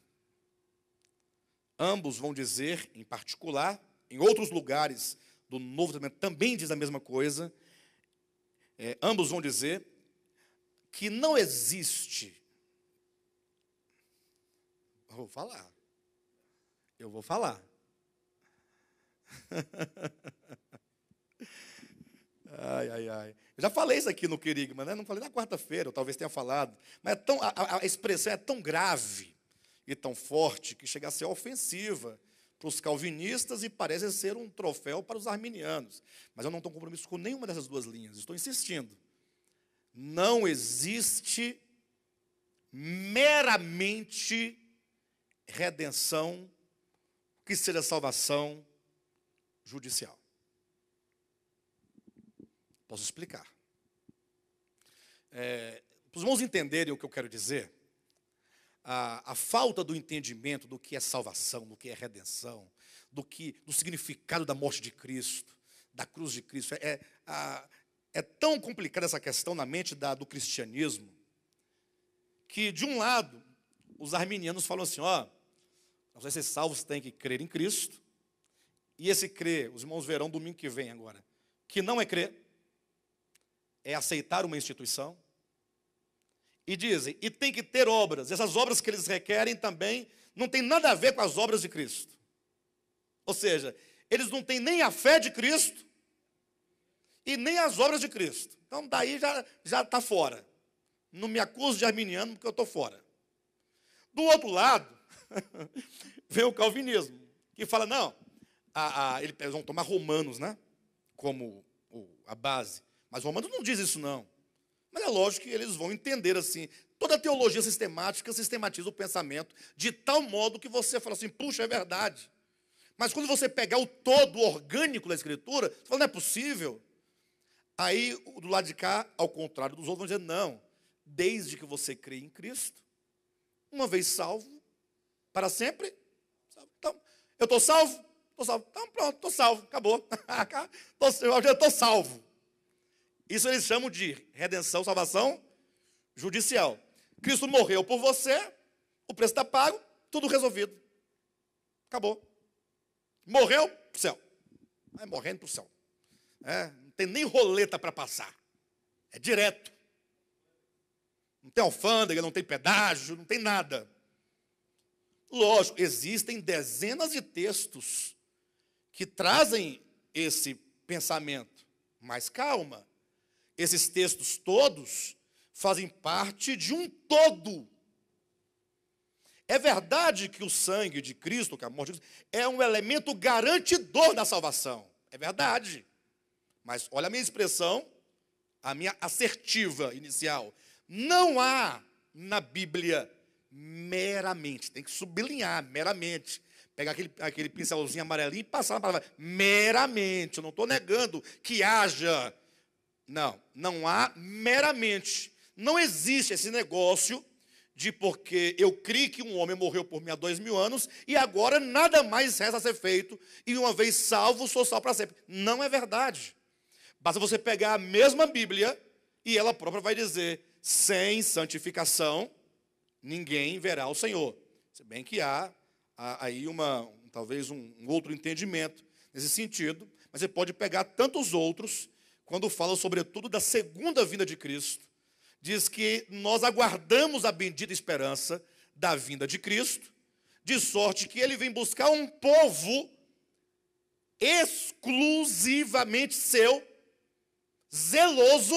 Ambos vão dizer, em particular, em outros lugares do Novo Testamento também diz a mesma coisa. É, ambos vão dizer que não existe. vou falar. Eu vou falar. ai, ai, ai. Eu já falei isso aqui no Querigma, né? Não falei na quarta-feira, talvez tenha falado. Mas é tão, a, a expressão é tão grave e tão forte que chega a ser ofensiva para os calvinistas e parece ser um troféu para os arminianos. Mas eu não estou compromisso com nenhuma dessas duas linhas, estou insistindo não existe meramente redenção que seja salvação judicial. Posso explicar. É, Para os irmãos entenderem o que eu quero dizer, a, a falta do entendimento do que é salvação, do que é redenção, do que do significado da morte de Cristo, da cruz de Cristo, é, é, a, é tão complicada essa questão na mente da, do cristianismo, que de um lado, os arminianos falam assim: ó, nós ser salvos tem que crer em Cristo, e esse crer, os irmãos verão domingo que vem agora, que não é crer, é aceitar uma instituição. E dizem, e tem que ter obras. Essas obras que eles requerem também não tem nada a ver com as obras de Cristo. Ou seja, eles não têm nem a fé de Cristo e nem as obras de Cristo. Então daí já já está fora. Não me acuso de arminiano porque eu estou fora. Do outro lado vem o calvinismo que fala não, a, a, eles vão tomar romanos, né? Como o, a base. Mas romanos não diz isso não. Mas é lógico que eles vão entender assim. Toda teologia sistemática sistematiza o pensamento de tal modo que você fala assim, puxa, é verdade. Mas quando você pegar o todo orgânico da Escritura, você fala, não é possível. Aí, do lado de cá, ao contrário dos outros, vão dizer: não, desde que você crê em Cristo, uma vez salvo, para sempre. Então, eu estou salvo? Estou salvo. Então, pronto, estou salvo, acabou. estou salvo. Isso eles chamam de redenção, salvação judicial. Cristo morreu por você, o preço está pago, tudo resolvido. Acabou. Morreu, para o céu. Vai morrendo para o céu. É, tem nem roleta para passar. É direto. Não tem alfândega, não tem pedágio, não tem nada. Lógico, existem dezenas de textos que trazem esse pensamento. Mas calma, esses textos todos fazem parte de um todo. É verdade que o sangue de Cristo, que é a morte de Cristo, é um elemento garantidor da salvação. É verdade. Mas olha a minha expressão, a minha assertiva inicial. Não há na Bíblia meramente, tem que sublinhar meramente. Pegar aquele, aquele pincelzinho amarelinho e passar na palavra meramente. Eu não estou negando que haja. Não, não há meramente. Não existe esse negócio de porque eu criei que um homem morreu por mim há dois mil anos e agora nada mais resta a ser feito e uma vez salvo sou salvo para sempre. Não é verdade. Basta você pegar a mesma Bíblia e ela própria vai dizer: sem santificação ninguém verá o Senhor. Se bem que há, há aí uma, talvez um, um outro entendimento nesse sentido, mas você pode pegar tantos outros quando fala sobretudo da segunda vinda de Cristo, diz que nós aguardamos a bendita esperança da vinda de Cristo, de sorte que ele vem buscar um povo exclusivamente seu, zeloso,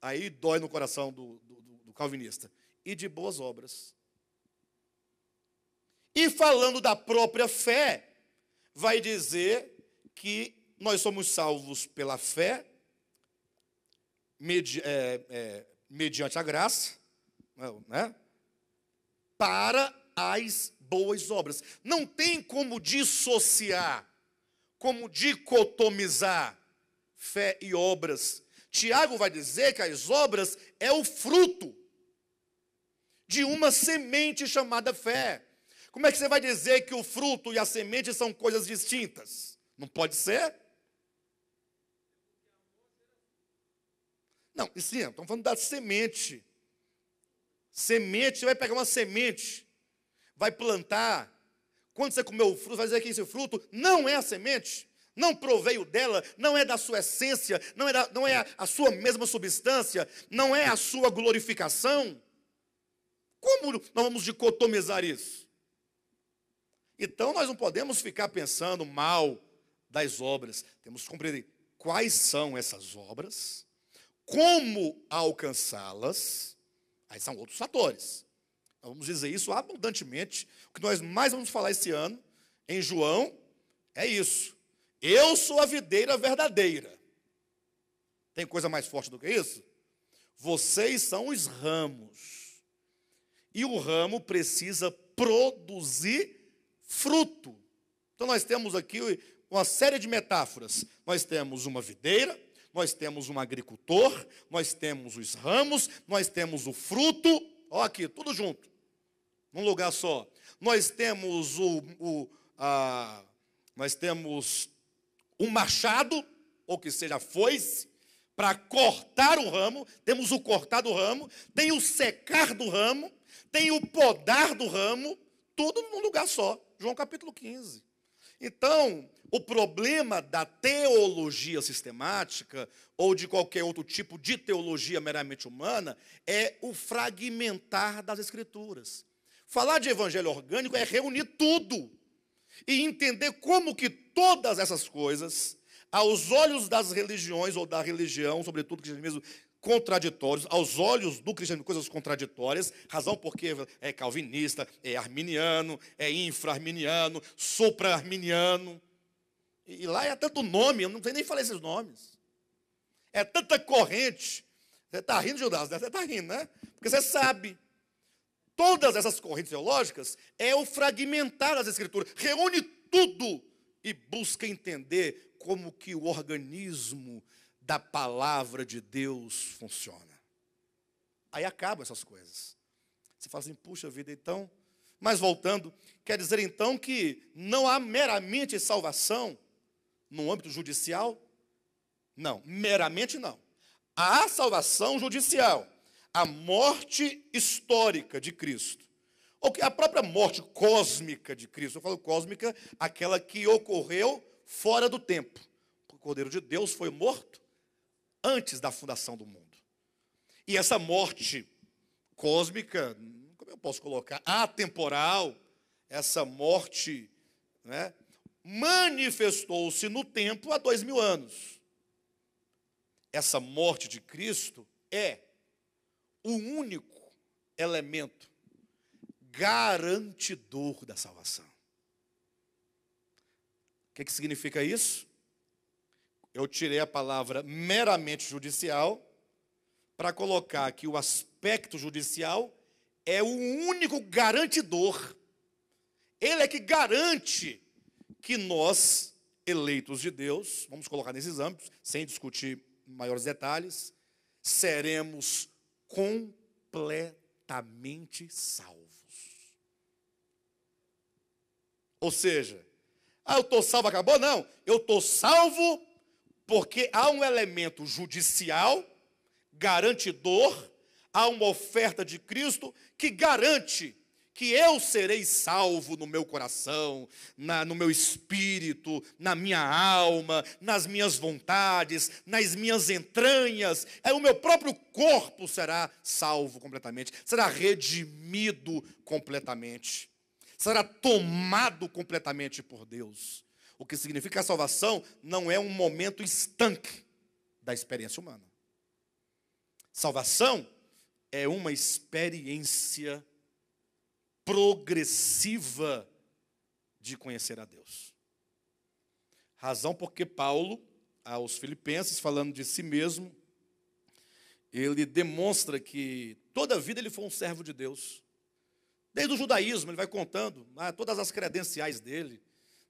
aí dói no coração do, do, do calvinista, e de boas obras. E falando da própria fé, vai dizer que nós somos salvos pela fé, medi é, é, mediante a graça, né? né para as boas obras. Não tem como dissociar, como dicotomizar fé e obras. Tiago vai dizer que as obras é o fruto de uma semente chamada fé. Como é que você vai dizer que o fruto e a semente são coisas distintas? Não pode ser? Não, e sim, estamos falando da semente. Semente, você vai pegar uma semente, vai plantar. Quando você comeu o fruto, vai dizer que esse fruto não é a semente não proveio dela, não é da sua essência, não é, da, não é a, a sua mesma substância, não é a sua glorificação. Como nós vamos dicotomizar isso? Então nós não podemos ficar pensando mal das obras, temos que compreender quais são essas obras, como alcançá-las, aí são outros fatores. Nós vamos dizer isso abundantemente. O que nós mais vamos falar esse ano, em João, é isso. Eu sou a videira verdadeira. Tem coisa mais forte do que isso? Vocês são os ramos. E o ramo precisa produzir fruto. Então nós temos aqui uma série de metáforas. Nós temos uma videira, nós temos um agricultor, nós temos os ramos, nós temos o fruto, ó aqui, tudo junto, num lugar só. Nós temos o, o a, nós temos um machado, ou que seja foice, para cortar o ramo, temos o cortar do ramo, tem o secar do ramo, tem o podar do ramo, tudo num lugar só. João capítulo 15. Então, o problema da teologia sistemática, ou de qualquer outro tipo de teologia meramente humana, é o fragmentar das escrituras. Falar de evangelho orgânico é reunir tudo e entender como que todas essas coisas, aos olhos das religiões ou da religião, sobretudo cristianismo, contraditórios, aos olhos do cristianismo, coisas contraditórias, razão porque é calvinista, é arminiano, é infra-arminiano, supra-arminiano. E lá é tanto nome, eu não sei nem falar esses nomes. É tanta corrente. Você está rindo, Judas? Você está rindo, né? Porque você sabe todas essas correntes teológicas é o fragmentar as escrituras. Reúne tudo e busca entender como que o organismo da palavra de Deus funciona. Aí acabam essas coisas. Você fala assim, puxa vida, então. Mas voltando, quer dizer então que não há meramente salvação no âmbito judicial? Não, meramente não. Há salvação judicial a morte histórica de Cristo, ou a própria morte cósmica de Cristo. Eu falo cósmica, aquela que ocorreu fora do tempo. O Cordeiro de Deus foi morto antes da fundação do mundo. E essa morte cósmica, como eu posso colocar, atemporal, essa morte, né, manifestou-se no tempo há dois mil anos. Essa morte de Cristo é um único elemento garantidor da salvação. O que, que significa isso? Eu tirei a palavra meramente judicial para colocar que o aspecto judicial é o único garantidor. Ele é que garante que nós, eleitos de Deus, vamos colocar nesses âmbitos, sem discutir maiores detalhes, seremos completamente salvos. Ou seja, ah, eu estou salvo, acabou? Não, eu estou salvo porque há um elemento judicial, garantidor, há uma oferta de Cristo que garante que eu serei salvo no meu coração, na, no meu espírito, na minha alma, nas minhas vontades, nas minhas entranhas. É o meu próprio corpo será salvo completamente, será redimido completamente, será tomado completamente por Deus. O que significa que a salvação não é um momento estanque da experiência humana. Salvação é uma experiência humana progressiva de conhecer a Deus. Razão porque Paulo, aos Filipenses, falando de si mesmo, ele demonstra que toda a vida ele foi um servo de Deus. Desde o judaísmo, ele vai contando né, todas as credenciais dele,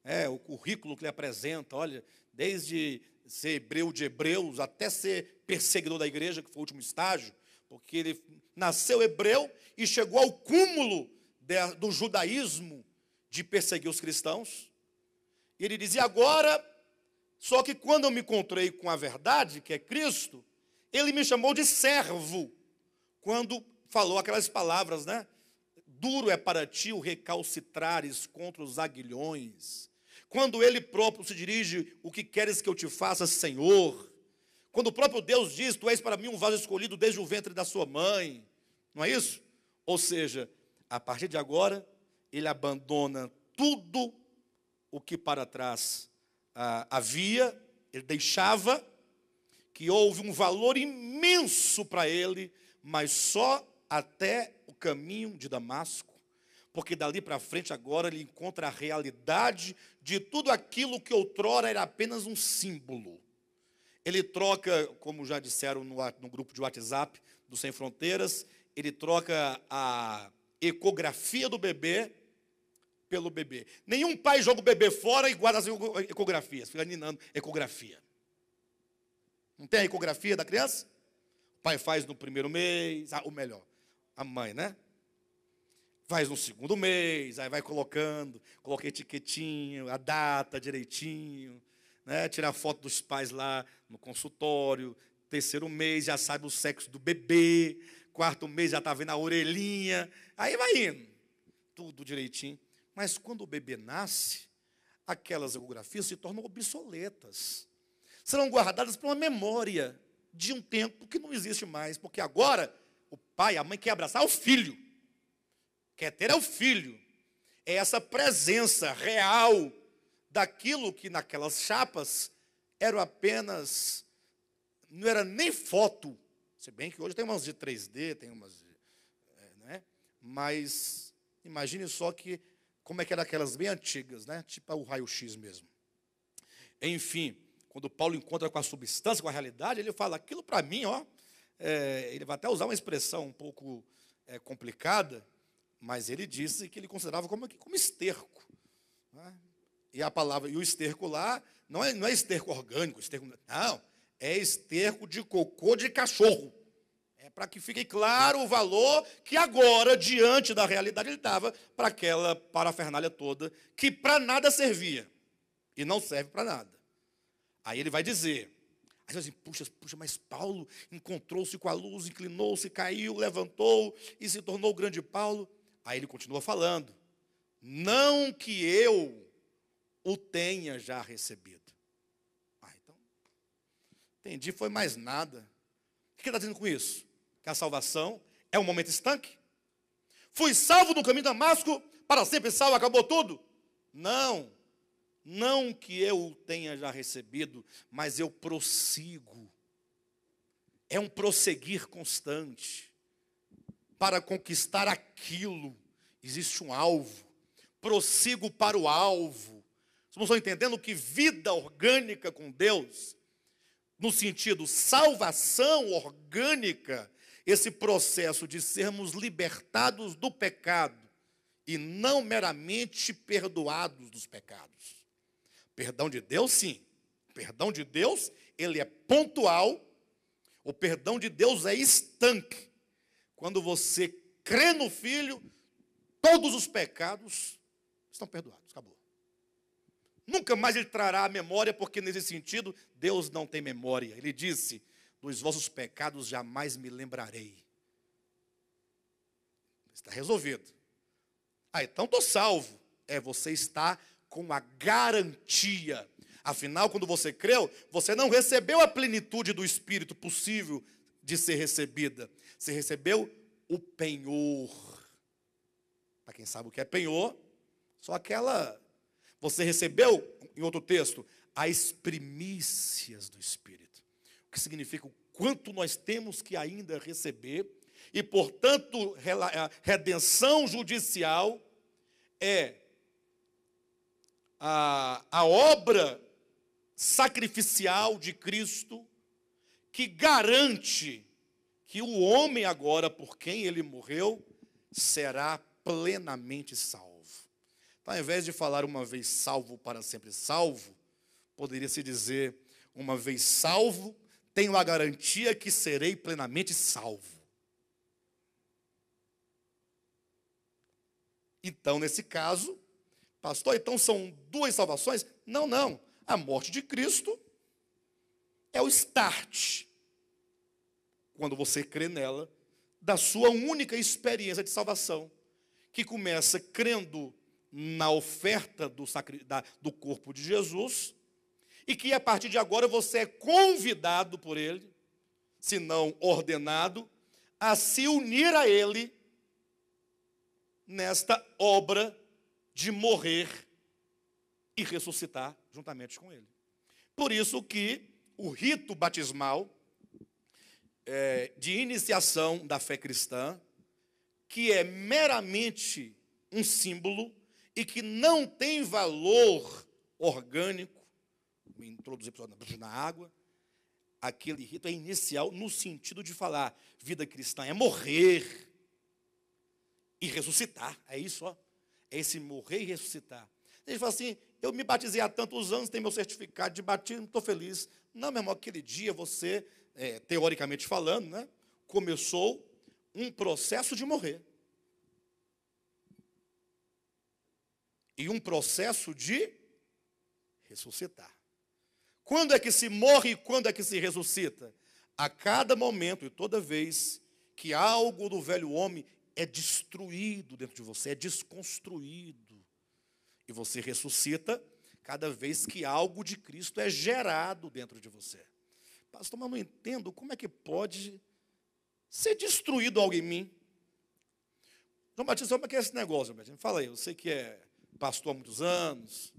né, o currículo que ele apresenta, olha, desde ser hebreu de hebreus até ser perseguidor da igreja, que foi o último estágio, porque ele nasceu hebreu e chegou ao cúmulo do judaísmo de perseguir os cristãos. E ele dizia agora, só que quando eu me encontrei com a verdade, que é Cristo, ele me chamou de servo, quando falou aquelas palavras, né? Duro é para ti o recalcitrares contra os aguilhões. Quando ele próprio se dirige, o que queres que eu te faça, Senhor? Quando o próprio Deus diz, tu és para mim um vaso escolhido desde o ventre da sua mãe. Não é isso? Ou seja, a partir de agora, ele abandona tudo o que para trás ah, havia, ele deixava, que houve um valor imenso para ele, mas só até o caminho de Damasco, porque dali para frente agora ele encontra a realidade de tudo aquilo que outrora era apenas um símbolo. Ele troca, como já disseram no, no grupo de WhatsApp do Sem Fronteiras, ele troca a ecografia do bebê pelo bebê. Nenhum pai joga o bebê fora e guarda as ecografias, fica ninando ecografia. Não tem a ecografia da criança? O pai faz no primeiro mês, ah, ou melhor, a mãe, né? Faz no segundo mês, aí vai colocando, coloca etiquetinho, a data direitinho, né? Tira a foto dos pais lá no consultório, terceiro mês já sabe o sexo do bebê, quarto mês já está vendo a orelhinha, aí vai indo, tudo direitinho. Mas quando o bebê nasce, aquelas ecografias se tornam obsoletas. Serão guardadas para uma memória de um tempo que não existe mais, porque agora o pai, a mãe quer abraçar o filho, quer ter é o filho. É essa presença real daquilo que naquelas chapas era apenas, não era nem foto, se bem que hoje tem umas de 3D, tem umas de, é, né? Mas imagine só que como é que era aquelas bem antigas, né? Tipo o raio-x mesmo. Enfim, quando Paulo encontra com a substância, com a realidade, ele fala: aquilo para mim, ó, é, ele vai até usar uma expressão um pouco é, complicada, mas ele disse que ele considerava como, como esterco. Né? E a palavra, e o esterco lá, não é, não é esterco orgânico, esterco, não, é esterco de cocô de cachorro. É para que fique claro o valor que agora, diante da realidade, ele dava para aquela parafernália toda, que para nada servia. E não serve para nada. Aí ele vai dizer. Aí você assim, puxa, puxa, mas Paulo encontrou-se com a luz, inclinou-se, caiu, levantou e se tornou o grande Paulo. Aí ele continua falando. Não que eu o tenha já recebido. Ah, então. Entendi, foi mais nada. O que ele está dizendo com isso? que a salvação é um momento estanque. Fui salvo no caminho de Damasco, para sempre salvo, acabou tudo. Não, não que eu tenha já recebido, mas eu prossigo. É um prosseguir constante para conquistar aquilo. Existe um alvo. Prossigo para o alvo. Vocês não estão entendendo que vida orgânica com Deus, no sentido salvação orgânica, esse processo de sermos libertados do pecado e não meramente perdoados dos pecados. Perdão de Deus, sim. O perdão de Deus, ele é pontual. O perdão de Deus é estanque. Quando você crê no Filho, todos os pecados estão perdoados. Acabou. Nunca mais ele trará a memória, porque nesse sentido, Deus não tem memória. Ele disse: dos vossos pecados jamais me lembrarei. Está resolvido. Ah, então estou salvo. É, você está com a garantia. Afinal, quando você creu, você não recebeu a plenitude do Espírito possível de ser recebida. Você recebeu o penhor. Para quem sabe o que é penhor, só aquela. Você recebeu, em outro texto, as primícias do Espírito que significa o quanto nós temos que ainda receber, e, portanto, a redenção judicial é a, a obra sacrificial de Cristo que garante que o homem, agora por quem ele morreu, será plenamente salvo. Então, ao invés de falar uma vez salvo para sempre salvo, poderia se dizer uma vez salvo tenho a garantia que serei plenamente salvo. Então, nesse caso, pastor, então são duas salvações? Não, não. A morte de Cristo é o start. Quando você crê nela, da sua única experiência de salvação, que começa crendo na oferta do, do corpo de Jesus e que a partir de agora você é convidado por ele, se não ordenado, a se unir a ele nesta obra de morrer e ressuscitar juntamente com ele. Por isso que o rito batismal é, de iniciação da fé cristã, que é meramente um símbolo e que não tem valor orgânico, introduzir na água. Aquele rito é inicial no sentido de falar: vida cristã é morrer e ressuscitar. É isso, ó. É esse morrer e ressuscitar. Ele fala assim: eu me batizei há tantos anos, tenho meu certificado de batismo, estou feliz. Não, meu irmão, aquele dia você, é, teoricamente falando, né, começou um processo de morrer. E um processo de ressuscitar. Quando é que se morre e quando é que se ressuscita? A cada momento e toda vez que algo do velho homem é destruído dentro de você, é desconstruído. E você ressuscita cada vez que algo de Cristo é gerado dentro de você. Pastor, mas não entendo como é que pode ser destruído algo em mim. João Batista, como é que é esse negócio, João Batista? Fala aí, eu sei que é pastor há muitos anos,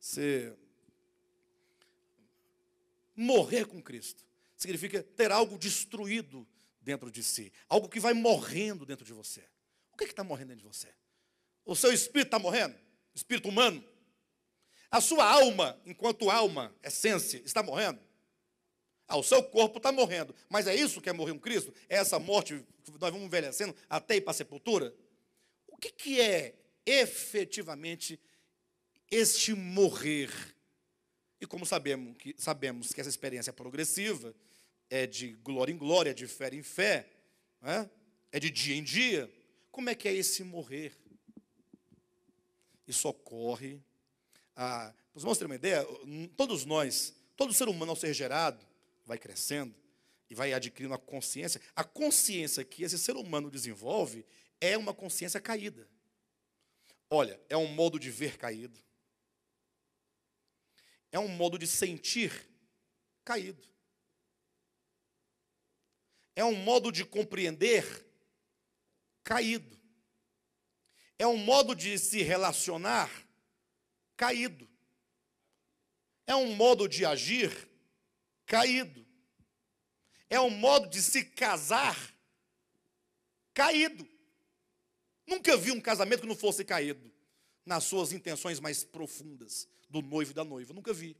você morrer com Cristo. Significa ter algo destruído dentro de si, algo que vai morrendo dentro de você. O que é está morrendo dentro de você? O seu espírito está morrendo? Espírito humano? A sua alma, enquanto alma, essência, está morrendo? Ah, o seu corpo está morrendo, mas é isso que é morrer com Cristo? É essa morte que nós vamos envelhecendo até ir para a sepultura? O que, que é efetivamente este morrer e como sabemos que, sabemos que essa experiência é progressiva, é de glória em glória, de fé em fé, é? é de dia em dia, como é que é esse morrer? Isso ocorre. Para os irmãos terem uma ideia, todos nós, todo ser humano ao ser gerado, vai crescendo e vai adquirindo a consciência. A consciência que esse ser humano desenvolve é uma consciência caída. Olha, é um modo de ver caído é um modo de sentir caído. É um modo de compreender caído. É um modo de se relacionar caído. É um modo de agir caído. É um modo de se casar caído. Nunca vi um casamento que não fosse caído nas suas intenções mais profundas do noivo e da noiva. Eu nunca vi.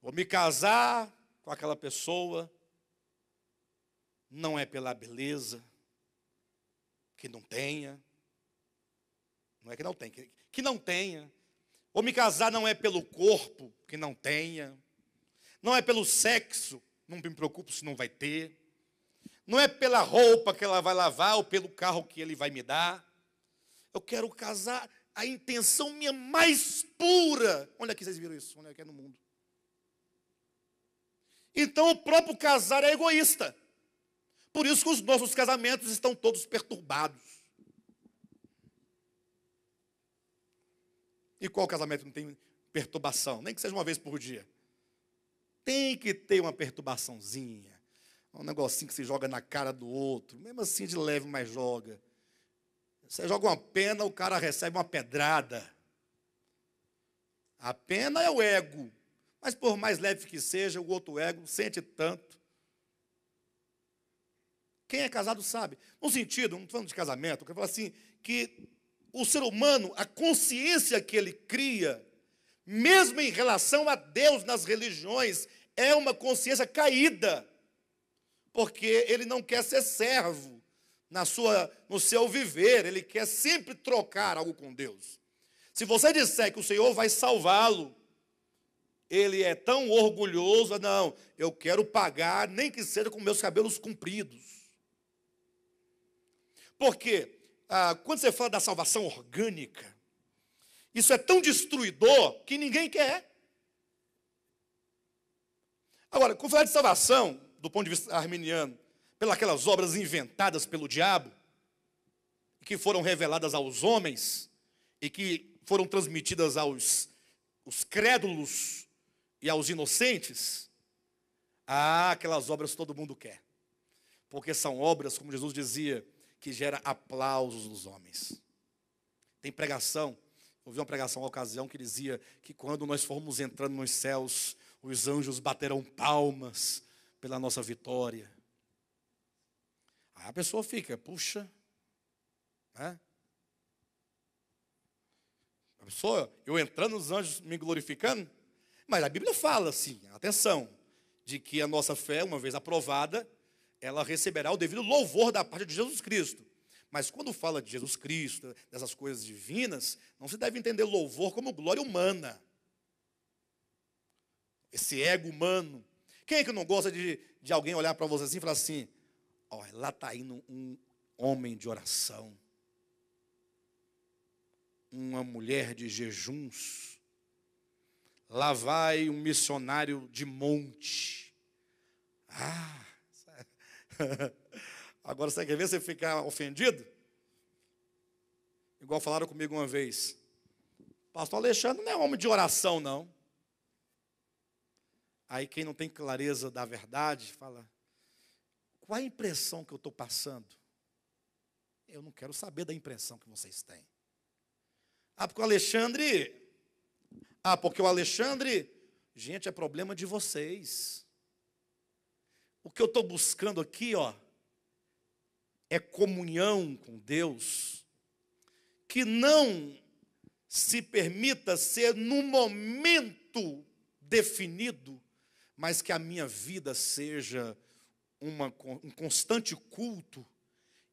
Vou me casar com aquela pessoa. Não é pela beleza, que não tenha. Não é que não tenha. que, não tenha. Vou me casar não é pelo corpo, que não tenha. Não é pelo sexo, não me preocupo se não vai ter. Não é pela roupa que ela vai lavar ou pelo carro que ele vai me dar. Eu quero casar a intenção minha mais pura. Olha aqui, vocês viram isso, olha aqui é no mundo. Então o próprio casar é egoísta. Por isso que os nossos casamentos estão todos perturbados. E qual casamento não tem perturbação? Nem que seja uma vez por dia. Tem que ter uma perturbaçãozinha. Um negocinho que se joga na cara do outro. Mesmo assim, de leve, mas joga. Você joga uma pena, o cara recebe uma pedrada. A pena é o ego. Mas por mais leve que seja, o outro ego sente tanto. Quem é casado sabe. No sentido, não estou falando de casamento, eu quero falar assim, que o ser humano, a consciência que ele cria, mesmo em relação a Deus nas religiões, é uma consciência caída. Porque ele não quer ser servo, na sua, no seu viver, ele quer sempre trocar algo com Deus. Se você disser que o Senhor vai salvá-lo, ele é tão orgulhoso, não, eu quero pagar, nem que seja com meus cabelos compridos. Porque ah, quando você fala da salvação orgânica, isso é tão destruidor que ninguém quer. Agora, quando falar de salvação, do ponto de vista arminiano, pelas obras inventadas pelo diabo, que foram reveladas aos homens e que foram transmitidas aos os crédulos e aos inocentes, ah, aquelas obras todo mundo quer. Porque são obras, como Jesus dizia, que gera aplausos dos homens. Tem pregação, ouvi uma pregação uma ocasião que dizia que quando nós formos entrando nos céus, os anjos baterão palmas pela nossa vitória. A pessoa fica, puxa. Né? A pessoa, eu entrando nos anjos me glorificando, mas a Bíblia fala assim, atenção, de que a nossa fé, uma vez aprovada, ela receberá o devido louvor da parte de Jesus Cristo. Mas quando fala de Jesus Cristo, dessas coisas divinas, não se deve entender louvor como glória humana. Esse ego humano. Quem é que não gosta de, de alguém olhar para você assim e falar assim: Olha, lá está indo um homem de oração, uma mulher de jejuns, lá vai um missionário de monte. Ah! Agora você quer ver você ficar ofendido? Igual falaram comigo uma vez. Pastor Alexandre não é homem de oração, não. Aí quem não tem clareza da verdade fala: qual a impressão que eu estou passando? Eu não quero saber da impressão que vocês têm. Ah, porque o Alexandre. Ah, porque o Alexandre. Gente, é problema de vocês. O que eu estou buscando aqui, ó, é comunhão com Deus, que não se permita ser no momento definido, mas que a minha vida seja uma, um constante culto.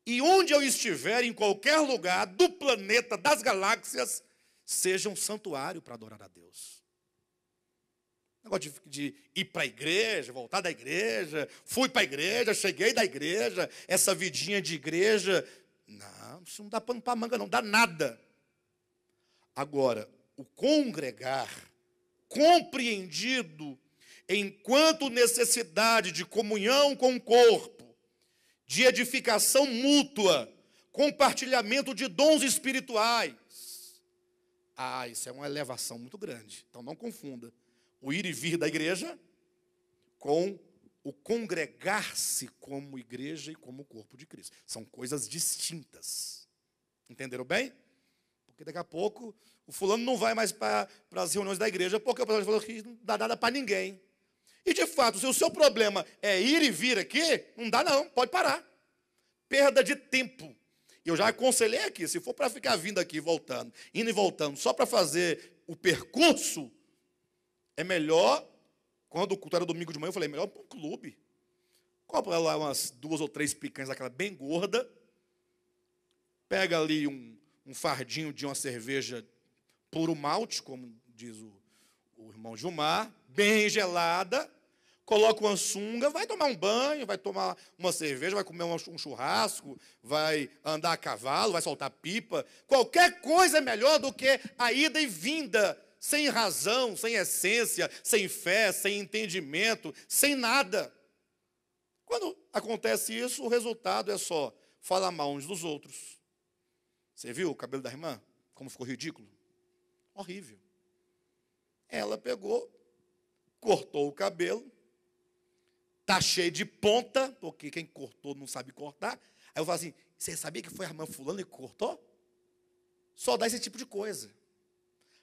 E onde eu estiver, em qualquer lugar do planeta, das galáxias, seja um santuário para adorar a Deus. Negócio de, de ir para a igreja, voltar da igreja, fui para a igreja, cheguei da igreja, essa vidinha de igreja. Não, isso não dá pano para manga, não, dá nada. Agora, o congregar, compreendido enquanto necessidade de comunhão com o corpo, de edificação mútua, compartilhamento de dons espirituais. Ah, isso é uma elevação muito grande. Então não confunda o ir e vir da igreja com o congregar-se como igreja e como corpo de Cristo. São coisas distintas. Entenderam bem? Porque daqui a pouco o fulano não vai mais para as reuniões da igreja porque o pastor falou que não dá nada para ninguém. E de fato, se o seu problema é ir e vir aqui, não dá não, pode parar. Perda de tempo. Eu já aconselhei aqui, se for para ficar vindo aqui voltando, indo e voltando, só para fazer o percurso, é melhor, quando o culto era domingo de manhã, eu falei, melhor para um clube. Compra é lá umas duas ou três picanhas daquela bem gorda, pega ali um, um fardinho de uma cerveja puro malte, como diz o, o irmão Gilmar, bem gelada, coloca uma sunga, vai tomar um banho, vai tomar uma cerveja, vai comer um churrasco, vai andar a cavalo, vai soltar pipa. Qualquer coisa é melhor do que a ida e vinda, sem razão, sem essência, sem fé, sem entendimento, sem nada. Quando acontece isso, o resultado é só falar mal uns dos outros. Você viu o cabelo da irmã? Como ficou ridículo? Horrível. Ela pegou cortou o cabelo, tá cheio de ponta, porque quem cortou não sabe cortar. Aí eu falo assim: você sabia que foi a irmã fulano que cortou? Só dá esse tipo de coisa.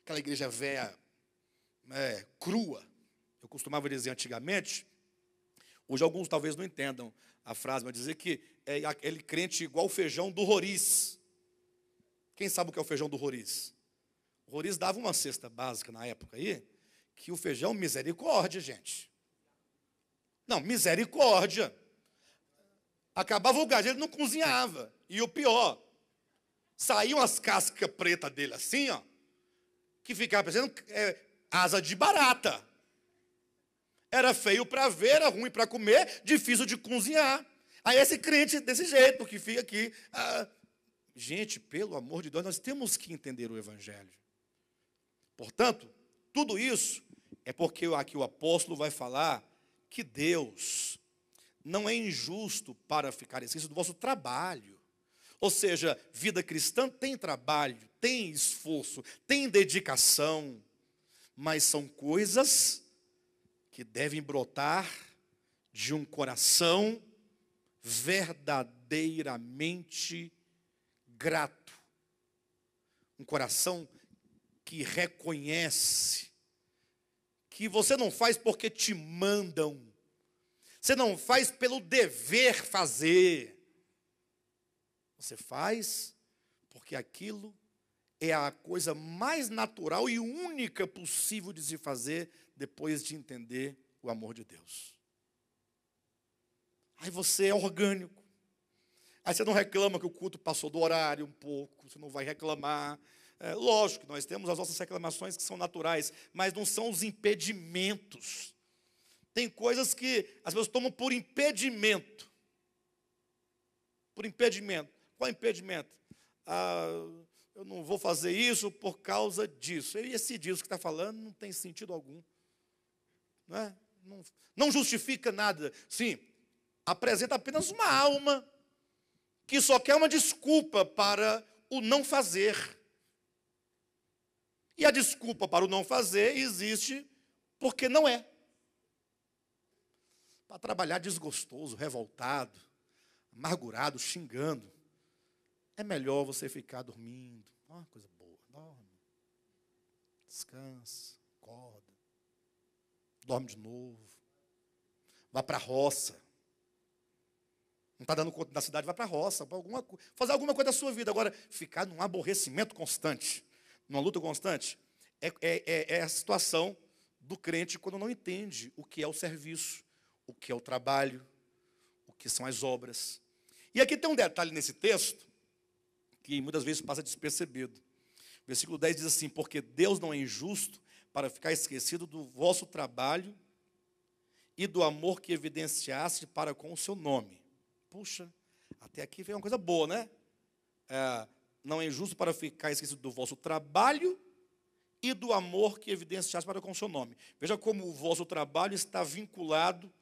Aquela igreja velha, é, crua. Eu costumava dizer antigamente, hoje alguns talvez não entendam a frase, mas dizer que é aquele crente igual o feijão do Roriz. Quem sabe o que é o feijão do Roriz? O Roriz dava uma cesta básica na época aí, que o feijão, misericórdia, gente. Não, misericórdia. Acabava o gás, ele não cozinhava. E o pior, saíam as cascas pretas dele assim, ó, que ficava parecendo é, asa de barata. Era feio para ver, era ruim para comer, difícil de cozinhar. Aí esse crente desse jeito, que fica aqui. Ah, gente, pelo amor de Deus, nós temos que entender o Evangelho. Portanto, tudo isso é porque aqui o apóstolo vai falar que Deus não é injusto para ficar esquecido do vosso trabalho. Ou seja, vida cristã tem trabalho, tem esforço, tem dedicação, mas são coisas que devem brotar de um coração verdadeiramente grato. Um coração que reconhece que você não faz porque te mandam, você não faz pelo dever fazer, você faz porque aquilo é a coisa mais natural e única possível de se fazer depois de entender o amor de Deus. Aí você é orgânico. Aí você não reclama que o culto passou do horário um pouco, você não vai reclamar é, lógico que nós temos as nossas reclamações que são naturais, mas não são os impedimentos. Tem coisas que as pessoas tomam por impedimento. Por impedimento. Qual é impedimento? Ah, eu não vou fazer isso por causa disso. E esse disso que está falando não tem sentido algum. Não, é? não, não justifica nada. Sim, apresenta apenas uma alma que só quer uma desculpa para o não fazer. E a desculpa para o não fazer existe porque não é. Para trabalhar desgostoso, revoltado, amargurado, xingando, é melhor você ficar dormindo. Ó, coisa boa, dorme. Descansa, acorda. Dorme de novo. Vá para a roça. Não está dando conta da cidade, vá para a roça. Alguma, fazer alguma coisa da sua vida. Agora, ficar num aborrecimento constante numa luta constante, é, é, é, é a situação do crente quando não entende o que é o serviço, o que é o trabalho, o que são as obras. E aqui tem um detalhe nesse texto que muitas vezes passa despercebido. versículo 10 diz assim: Porque Deus não é injusto para ficar esquecido do vosso trabalho e do amor que evidenciaste para com o seu nome. Puxa, até aqui vem uma coisa boa, né? É, não é justo para ficar esquecido do vosso trabalho e do amor que evidenciaste para com o seu nome. Veja como o vosso trabalho está vinculado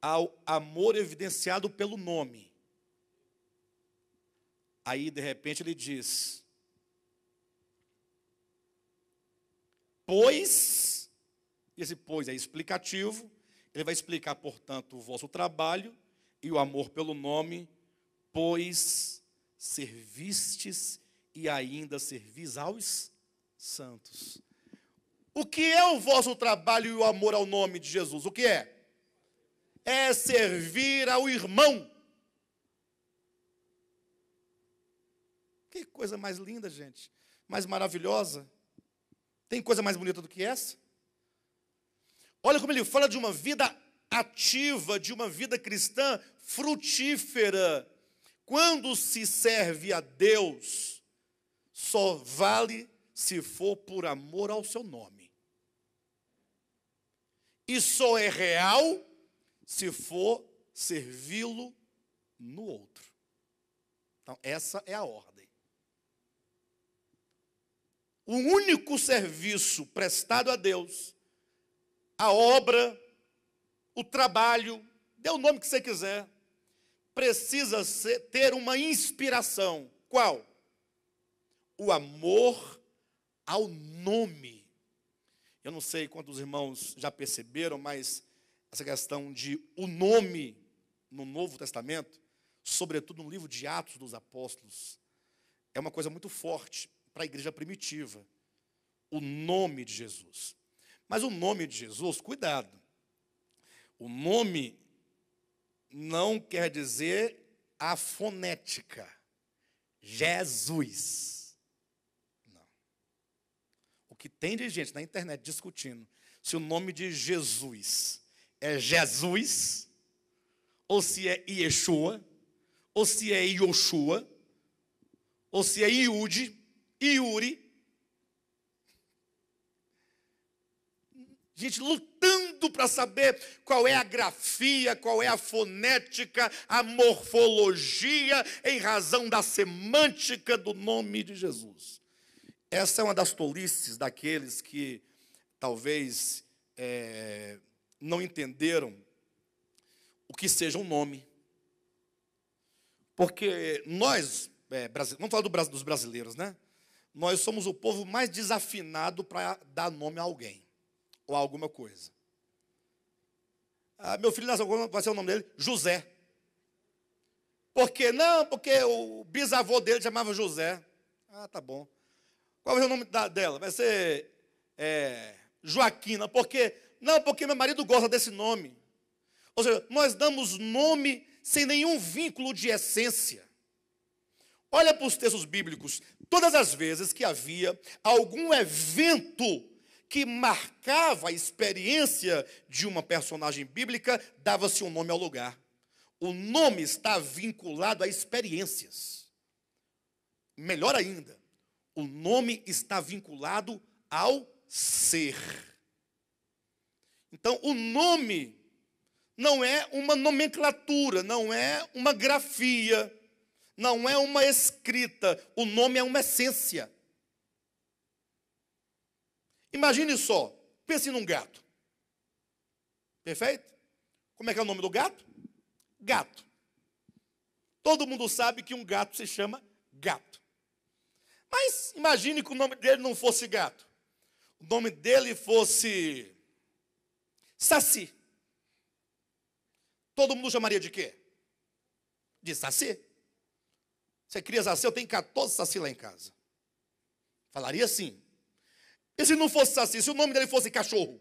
ao amor evidenciado pelo nome. Aí, de repente, ele diz: Pois, esse pois é explicativo, ele vai explicar, portanto, o vosso trabalho e o amor pelo nome, pois servistes e ainda servis aos santos. O que é o vosso trabalho e o amor ao nome de Jesus? O que é? É servir ao irmão. Que coisa mais linda, gente. Mais maravilhosa. Tem coisa mais bonita do que essa? Olha como ele fala de uma vida ativa, de uma vida cristã frutífera quando se serve a Deus, só vale se for por amor ao seu nome. E só é real se for servi-lo no outro. Então, essa é a ordem. O único serviço prestado a Deus, a obra, o trabalho, dê o nome que você quiser, precisa ser, ter uma inspiração. Qual? O amor ao nome. Eu não sei quantos irmãos já perceberam, mas essa questão de o nome no Novo Testamento, sobretudo no livro de Atos dos Apóstolos, é uma coisa muito forte para a igreja primitiva. O nome de Jesus. Mas o nome de Jesus, cuidado. O nome não quer dizer a fonética. Jesus. Não. O que tem de gente na internet discutindo se o nome de Jesus é Jesus, ou se é Yeshua, ou se é Yoshua, ou se é Iude, Iuri. Gente lutando doido para saber qual é a grafia, qual é a fonética, a morfologia, em razão da semântica do nome de Jesus. Essa é uma das tolices daqueles que talvez é, não entenderam o que seja um nome. Porque nós, é, vamos falar do, dos brasileiros, né? Nós somos o povo mais desafinado para dar nome a alguém ou a alguma coisa. Ah, meu filho nasceu, qual vai ser o nome dele? José. Por que não? Porque o bisavô dele chamava José. Ah, tá bom. Qual vai ser o nome da, dela? Vai ser é, Joaquina. Por quê? Não, porque meu marido gosta desse nome. Ou seja, nós damos nome sem nenhum vínculo de essência. Olha para os textos bíblicos. Todas as vezes que havia algum evento que marcava a experiência de uma personagem bíblica, dava-se um nome ao lugar. O nome está vinculado a experiências. Melhor ainda, o nome está vinculado ao ser. Então, o nome não é uma nomenclatura, não é uma grafia, não é uma escrita. O nome é uma essência. Imagine só, pense num gato. Perfeito? Como é que é o nome do gato? Gato. Todo mundo sabe que um gato se chama gato. Mas imagine que o nome dele não fosse gato. O nome dele fosse Saci. Todo mundo chamaria de quê? De Saci. Você cria Saci, eu tenho 14 Saci lá em casa. Falaria assim. E se não fosse assim, se o nome dele fosse cachorro?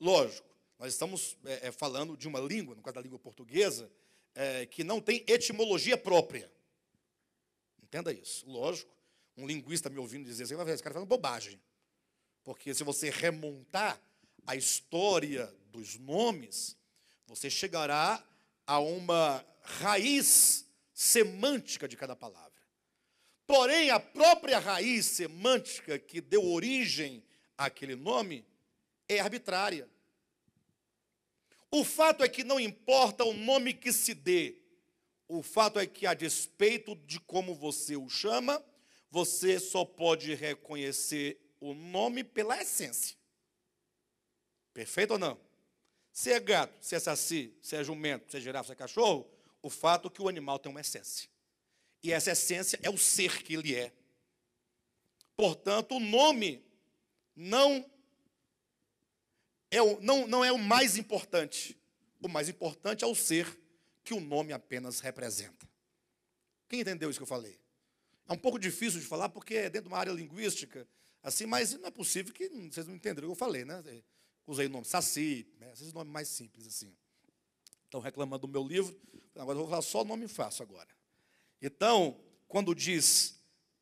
Lógico, nós estamos é, é, falando de uma língua, no caso da língua portuguesa, é, que não tem etimologia própria. Entenda isso. Lógico, um linguista me ouvindo dizer assim, esse cara falando bobagem. Porque se você remontar a história dos nomes, você chegará a uma raiz semântica de cada palavra. Porém, a própria raiz semântica que deu origem àquele nome é arbitrária. O fato é que não importa o nome que se dê, o fato é que, a despeito de como você o chama, você só pode reconhecer o nome pela essência. Perfeito ou não? Se é gato, se é saci, se é jumento, se é girafa, se é cachorro, o fato é que o animal tem uma essência. E essa essência é o ser que ele é. Portanto, o nome não é o, não, não é o mais importante. O mais importante é o ser que o nome apenas representa. Quem entendeu isso que eu falei? É um pouco difícil de falar porque é dentro de uma área linguística, assim, mas não é possível que vocês não entenderam o que eu falei, né? Usei o nome Saci, né? esses nomes mais simples assim. Estão reclamando do meu livro, agora eu vou falar só o nome fácil agora. Então, quando diz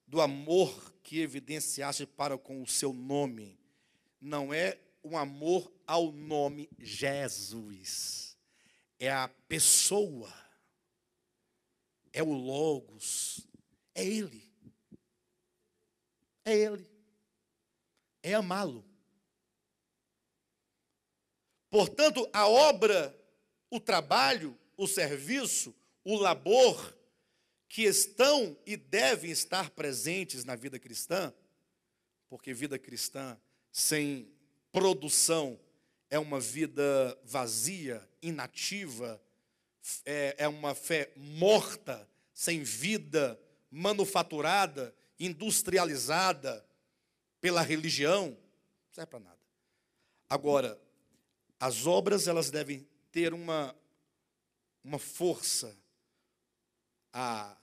do amor que evidenciaste para com o seu nome, não é um amor ao nome Jesus, é a pessoa, é o Logos, é Ele, é Ele, é amá-lo. Portanto, a obra, o trabalho, o serviço, o labor, que estão e devem estar presentes na vida cristã, porque vida cristã sem produção é uma vida vazia, inativa, é, é uma fé morta, sem vida, manufaturada, industrializada pela religião, não serve para nada. Agora, as obras elas devem ter uma, uma força a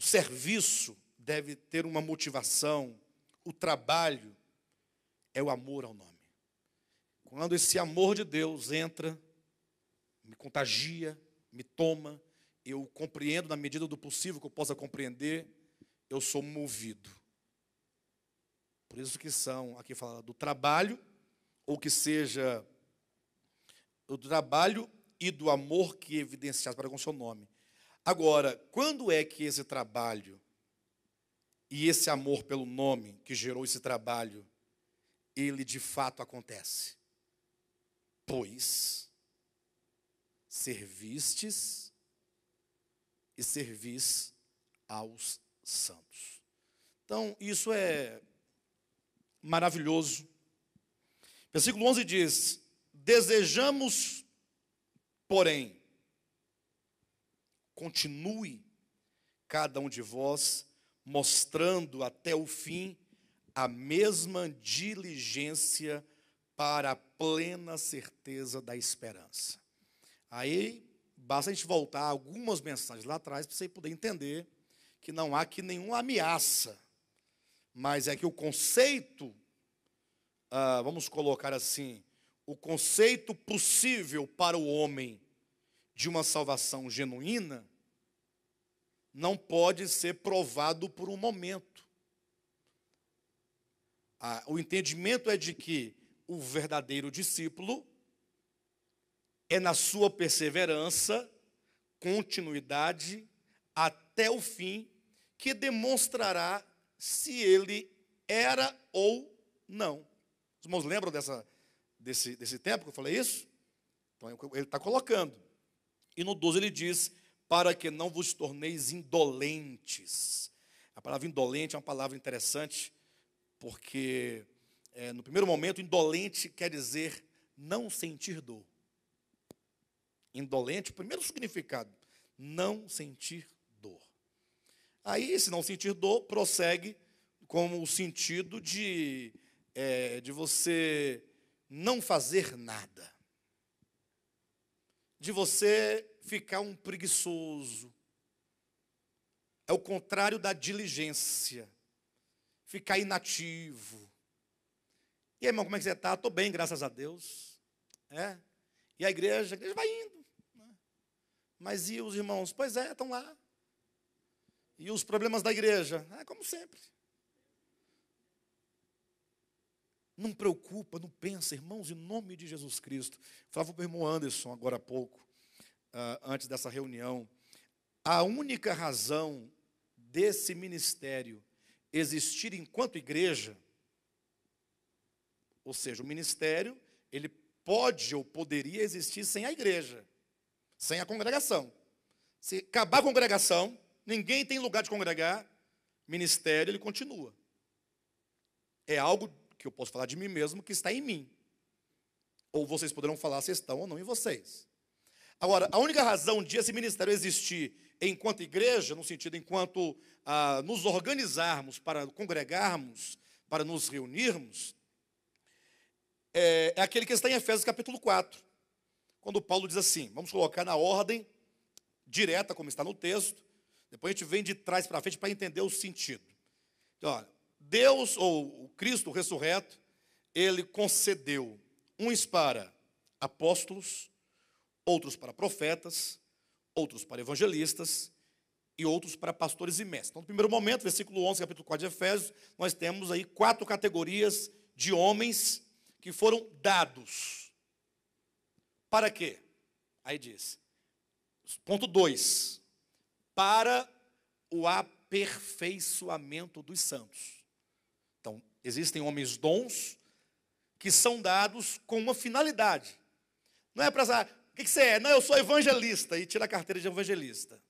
o serviço deve ter uma motivação, o trabalho é o amor ao nome. Quando esse amor de Deus entra, me contagia, me toma, eu compreendo na medida do possível que eu possa compreender, eu sou movido. Por isso que são, aqui fala do trabalho, ou que seja do trabalho e do amor que é evidenciado para com o seu nome. Agora, quando é que esse trabalho e esse amor pelo nome que gerou esse trabalho, ele de fato acontece? Pois servistes e servis aos santos. Então, isso é maravilhoso. Versículo 11 diz: Desejamos, porém, continue cada um de vós mostrando até o fim a mesma diligência para a plena certeza da esperança. Aí basta a gente voltar algumas mensagens lá atrás para você poder entender que não há aqui nenhuma ameaça, mas é que o conceito, ah, vamos colocar assim, o conceito possível para o homem de uma salvação genuína não pode ser provado por um momento. O entendimento é de que o verdadeiro discípulo é na sua perseverança, continuidade, até o fim, que demonstrará se ele era ou não. Os irmãos lembram dessa, desse, desse tempo que eu falei isso? Então, é ele está colocando. E no 12 ele diz: para que não vos torneis indolentes. A palavra indolente é uma palavra interessante, porque é, no primeiro momento, indolente quer dizer não sentir dor. Indolente, primeiro significado, não sentir dor. Aí, se não sentir dor, prossegue como o sentido de, é, de você não fazer nada, de você ficar um preguiçoso. É o contrário da diligência. Ficar inativo. E aí, irmão, como é que você está? Estou bem, graças a Deus. É? E a igreja, a igreja vai indo. Né? Mas e os irmãos? Pois é, estão lá. E os problemas da igreja? É como sempre. Não preocupa, não pensa, irmãos, em nome de Jesus Cristo. Falava para o irmão Anderson agora há pouco. Ah, antes dessa reunião, a única razão desse ministério existir enquanto igreja, ou seja, o ministério, ele pode ou poderia existir sem a igreja, sem a congregação. Se acabar a congregação, ninguém tem lugar de congregar, ministério ele continua. É algo que eu posso falar de mim mesmo que está em mim. Ou vocês poderão falar se estão ou não em vocês. Agora, a única razão de esse ministério existir enquanto igreja, no sentido enquanto ah, nos organizarmos para congregarmos, para nos reunirmos, é, é aquele que está em Efésios capítulo 4, quando Paulo diz assim: vamos colocar na ordem direta, como está no texto, depois a gente vem de trás para frente para entender o sentido. Então, olha, Deus, ou o Cristo ressurreto, ele concedeu uns para apóstolos, outros para profetas, outros para evangelistas e outros para pastores e mestres. Então, no primeiro momento, versículo 11, capítulo 4 de Efésios, nós temos aí quatro categorias de homens que foram dados. Para quê? Aí diz, ponto 2, para o aperfeiçoamento dos santos. Então, existem homens dons que são dados com uma finalidade. Não é para ah, que, que você é? Não, eu sou evangelista. E tira a carteira de evangelista.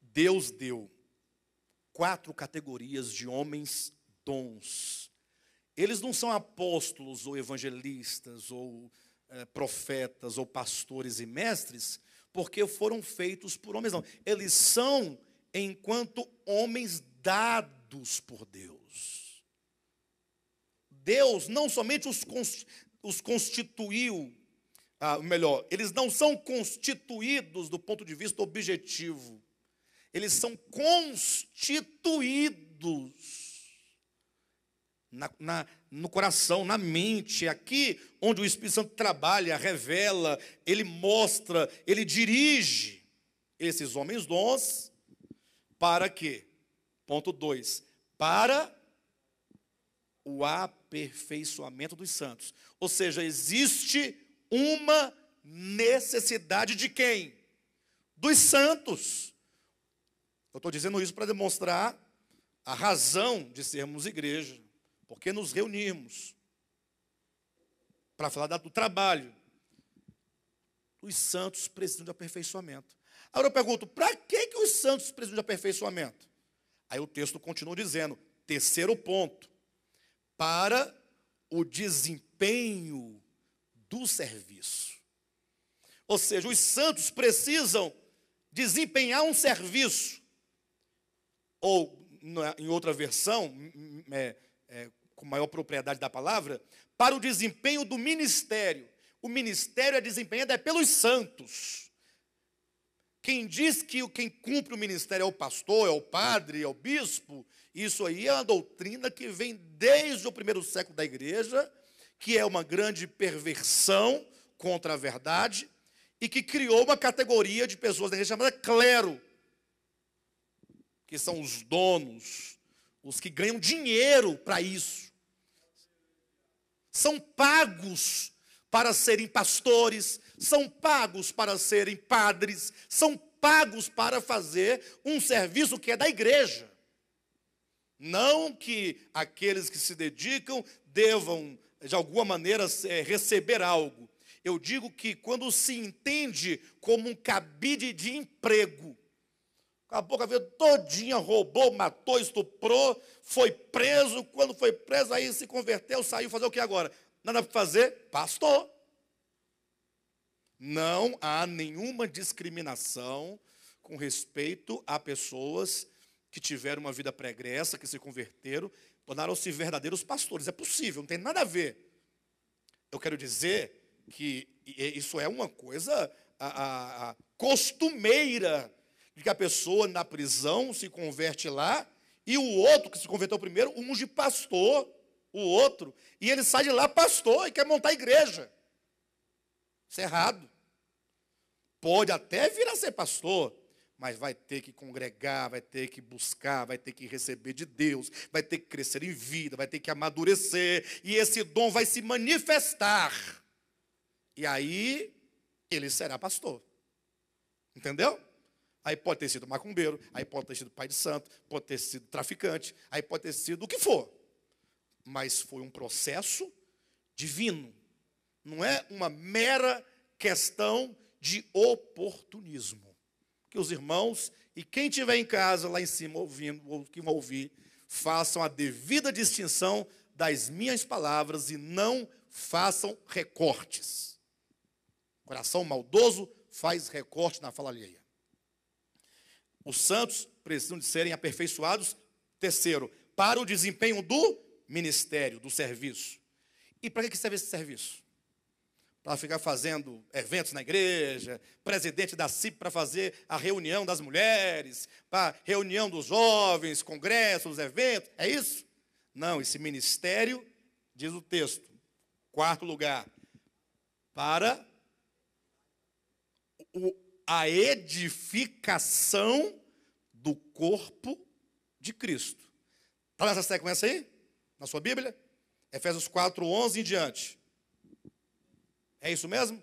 Deus deu quatro categorias de homens dons. Eles não são apóstolos ou evangelistas ou é, profetas ou pastores e mestres, porque foram feitos por homens, não. Eles são enquanto homens dados por Deus. Deus não somente os os constituiu, ah, melhor, eles não são constituídos do ponto de vista objetivo, eles são constituídos na, na, no coração, na mente, é aqui onde o Espírito Santo trabalha, revela, ele mostra, ele dirige esses homens dons para quê? Ponto 2. Para o aperfeiçoamento dos santos. Ou seja, existe uma necessidade de quem? Dos santos. Eu estou dizendo isso para demonstrar a razão de sermos igreja, porque nos reunimos para falar do trabalho. Os santos precisam de aperfeiçoamento. Agora eu pergunto, para que, que os santos precisam de aperfeiçoamento? Aí o texto continua dizendo, terceiro ponto, para o desempenho do serviço. Ou seja, os santos precisam desempenhar um serviço. Ou, em outra versão, é, é, com maior propriedade da palavra, para o desempenho do ministério. O ministério é desempenhado é pelos santos. Quem diz que quem cumpre o ministério é o pastor, é o padre, é o bispo, isso aí é uma doutrina que vem desde o primeiro século da igreja, que é uma grande perversão contra a verdade e que criou uma categoria de pessoas da igreja chamada clero, que são os donos, os que ganham dinheiro para isso. São pagos para serem pastores, são pagos para serem padres, são pagos para fazer um serviço que é da igreja. Não que aqueles que se dedicam devam, de alguma maneira, eh, receber algo. Eu digo que quando se entende como um cabide de emprego, acabou a vida todinha, roubou, matou, estuprou, foi preso, quando foi preso, aí se converteu, saiu, fazer o que agora? Nada para fazer? Pastor. Não há nenhuma discriminação com respeito a pessoas que tiveram uma vida pregressa, que se converteram, tornaram-se verdadeiros pastores. É possível, não tem nada a ver. Eu quero dizer que é, isso é uma coisa a, a, a costumeira, de que a pessoa na prisão se converte lá, e o outro que se converteu primeiro unge pastor, o outro, e ele sai de lá pastor e quer montar igreja. Isso é errado. Pode até vir a ser pastor, mas vai ter que congregar, vai ter que buscar, vai ter que receber de Deus, vai ter que crescer em vida, vai ter que amadurecer, e esse dom vai se manifestar. E aí ele será pastor. Entendeu? Aí pode ter sido macumbeiro, aí pode ter sido pai de santo, pode ter sido traficante, aí pode ter sido o que for. Mas foi um processo divino. Não é uma mera questão de oportunismo que os irmãos e quem estiver em casa lá em cima ouvindo ou que vão ouvir, façam a devida distinção das minhas palavras e não façam recortes. coração maldoso faz recorte na fala alheia. Os santos precisam de serem aperfeiçoados, terceiro, para o desempenho do ministério, do serviço. E para que serve esse serviço? para ficar fazendo eventos na igreja, presidente da CIP para fazer a reunião das mulheres, para reunião dos jovens, congressos, eventos. É isso? Não, esse ministério, diz o texto, quarto lugar, para a edificação do corpo de Cristo. Está nessa sequência aí? Na sua Bíblia? Efésios 4, 11 em diante. É isso mesmo?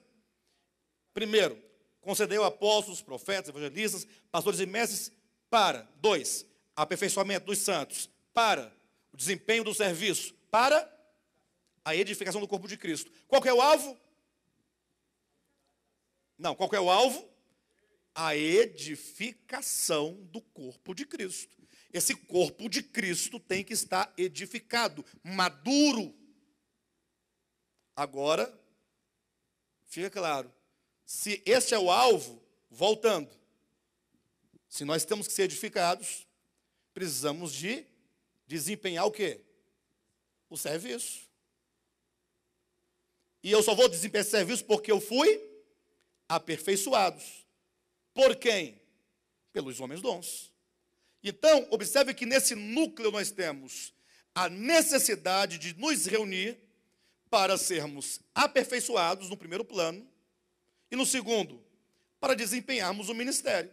Primeiro, concedeu apóstolos, profetas, evangelistas, pastores e mestres para. Dois, aperfeiçoamento dos santos. Para o desempenho do serviço. Para a edificação do corpo de Cristo. Qual é o alvo? Não, qual é o alvo? A edificação do corpo de Cristo. Esse corpo de Cristo tem que estar edificado, maduro. Agora, Fica claro. Se este é o alvo, voltando, se nós temos que ser edificados, precisamos de desempenhar o quê? O serviço. E eu só vou desempenhar esse serviço porque eu fui aperfeiçoado. Por quem? Pelos homens dons. Então, observe que nesse núcleo nós temos a necessidade de nos reunir para sermos aperfeiçoados no primeiro plano, e no segundo, para desempenharmos o ministério.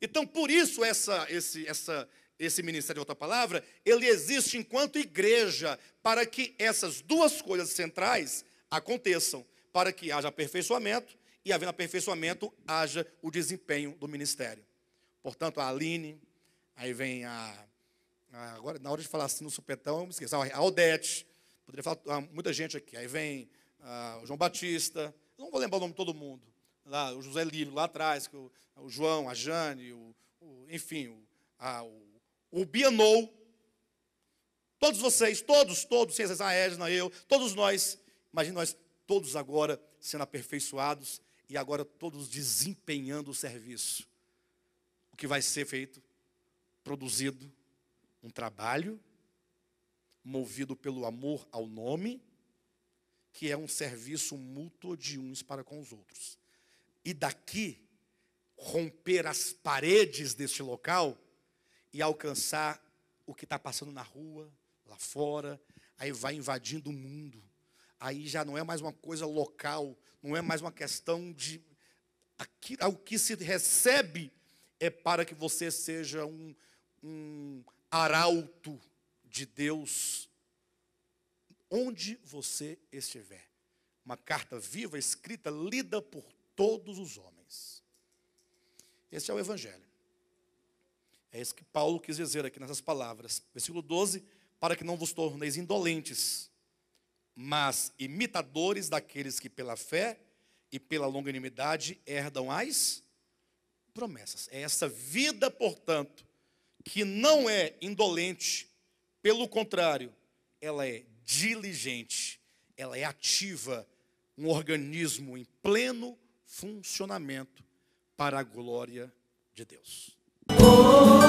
Então, por isso, essa, esse, essa, esse ministério, outra palavra, ele existe enquanto igreja, para que essas duas coisas centrais aconteçam, para que haja aperfeiçoamento, e havendo aperfeiçoamento, haja o desempenho do ministério. Portanto, a Aline, aí vem a. a agora, na hora de falar assim no supetão, eu me esqueci, a Odete, poderia falar ah, muita gente aqui. Aí vem ah, o João Batista, não vou lembrar o nome de todo mundo. Lá, o José Lírio, lá atrás, o, ah, o, João, a Jane, o, o enfim, o, a, ah, o, o Bianou. Todos vocês, todos, todos, sem a Edna, eu, todos nós, imagine nós todos agora sendo aperfeiçoados e agora todos desempenhando o serviço. O que vai ser feito? Produzido um trabalho movido pelo amor ao nome, que é um serviço mútuo de uns para com os outros. E daqui, romper as paredes deste local e alcançar o que está passando na rua, lá fora, aí vai invadindo o mundo. Aí já não é mais uma coisa local, não é mais uma questão de. o que se recebe é para que você seja um, um arauto de Deus onde você estiver. Uma carta viva, escrita, lida por todos os homens. Esse é o Evangelho. É isso que Paulo quis dizer aqui nessas palavras. Versículo 12: Para que não vos torneis indolentes, mas imitadores daqueles que pela fé e pela longanimidade herdam as promessas. É essa vida, portanto, que não é indolente, pelo contrário, ela é diligente, ela é ativa, um organismo em pleno funcionamento para a glória de Deus. Oh!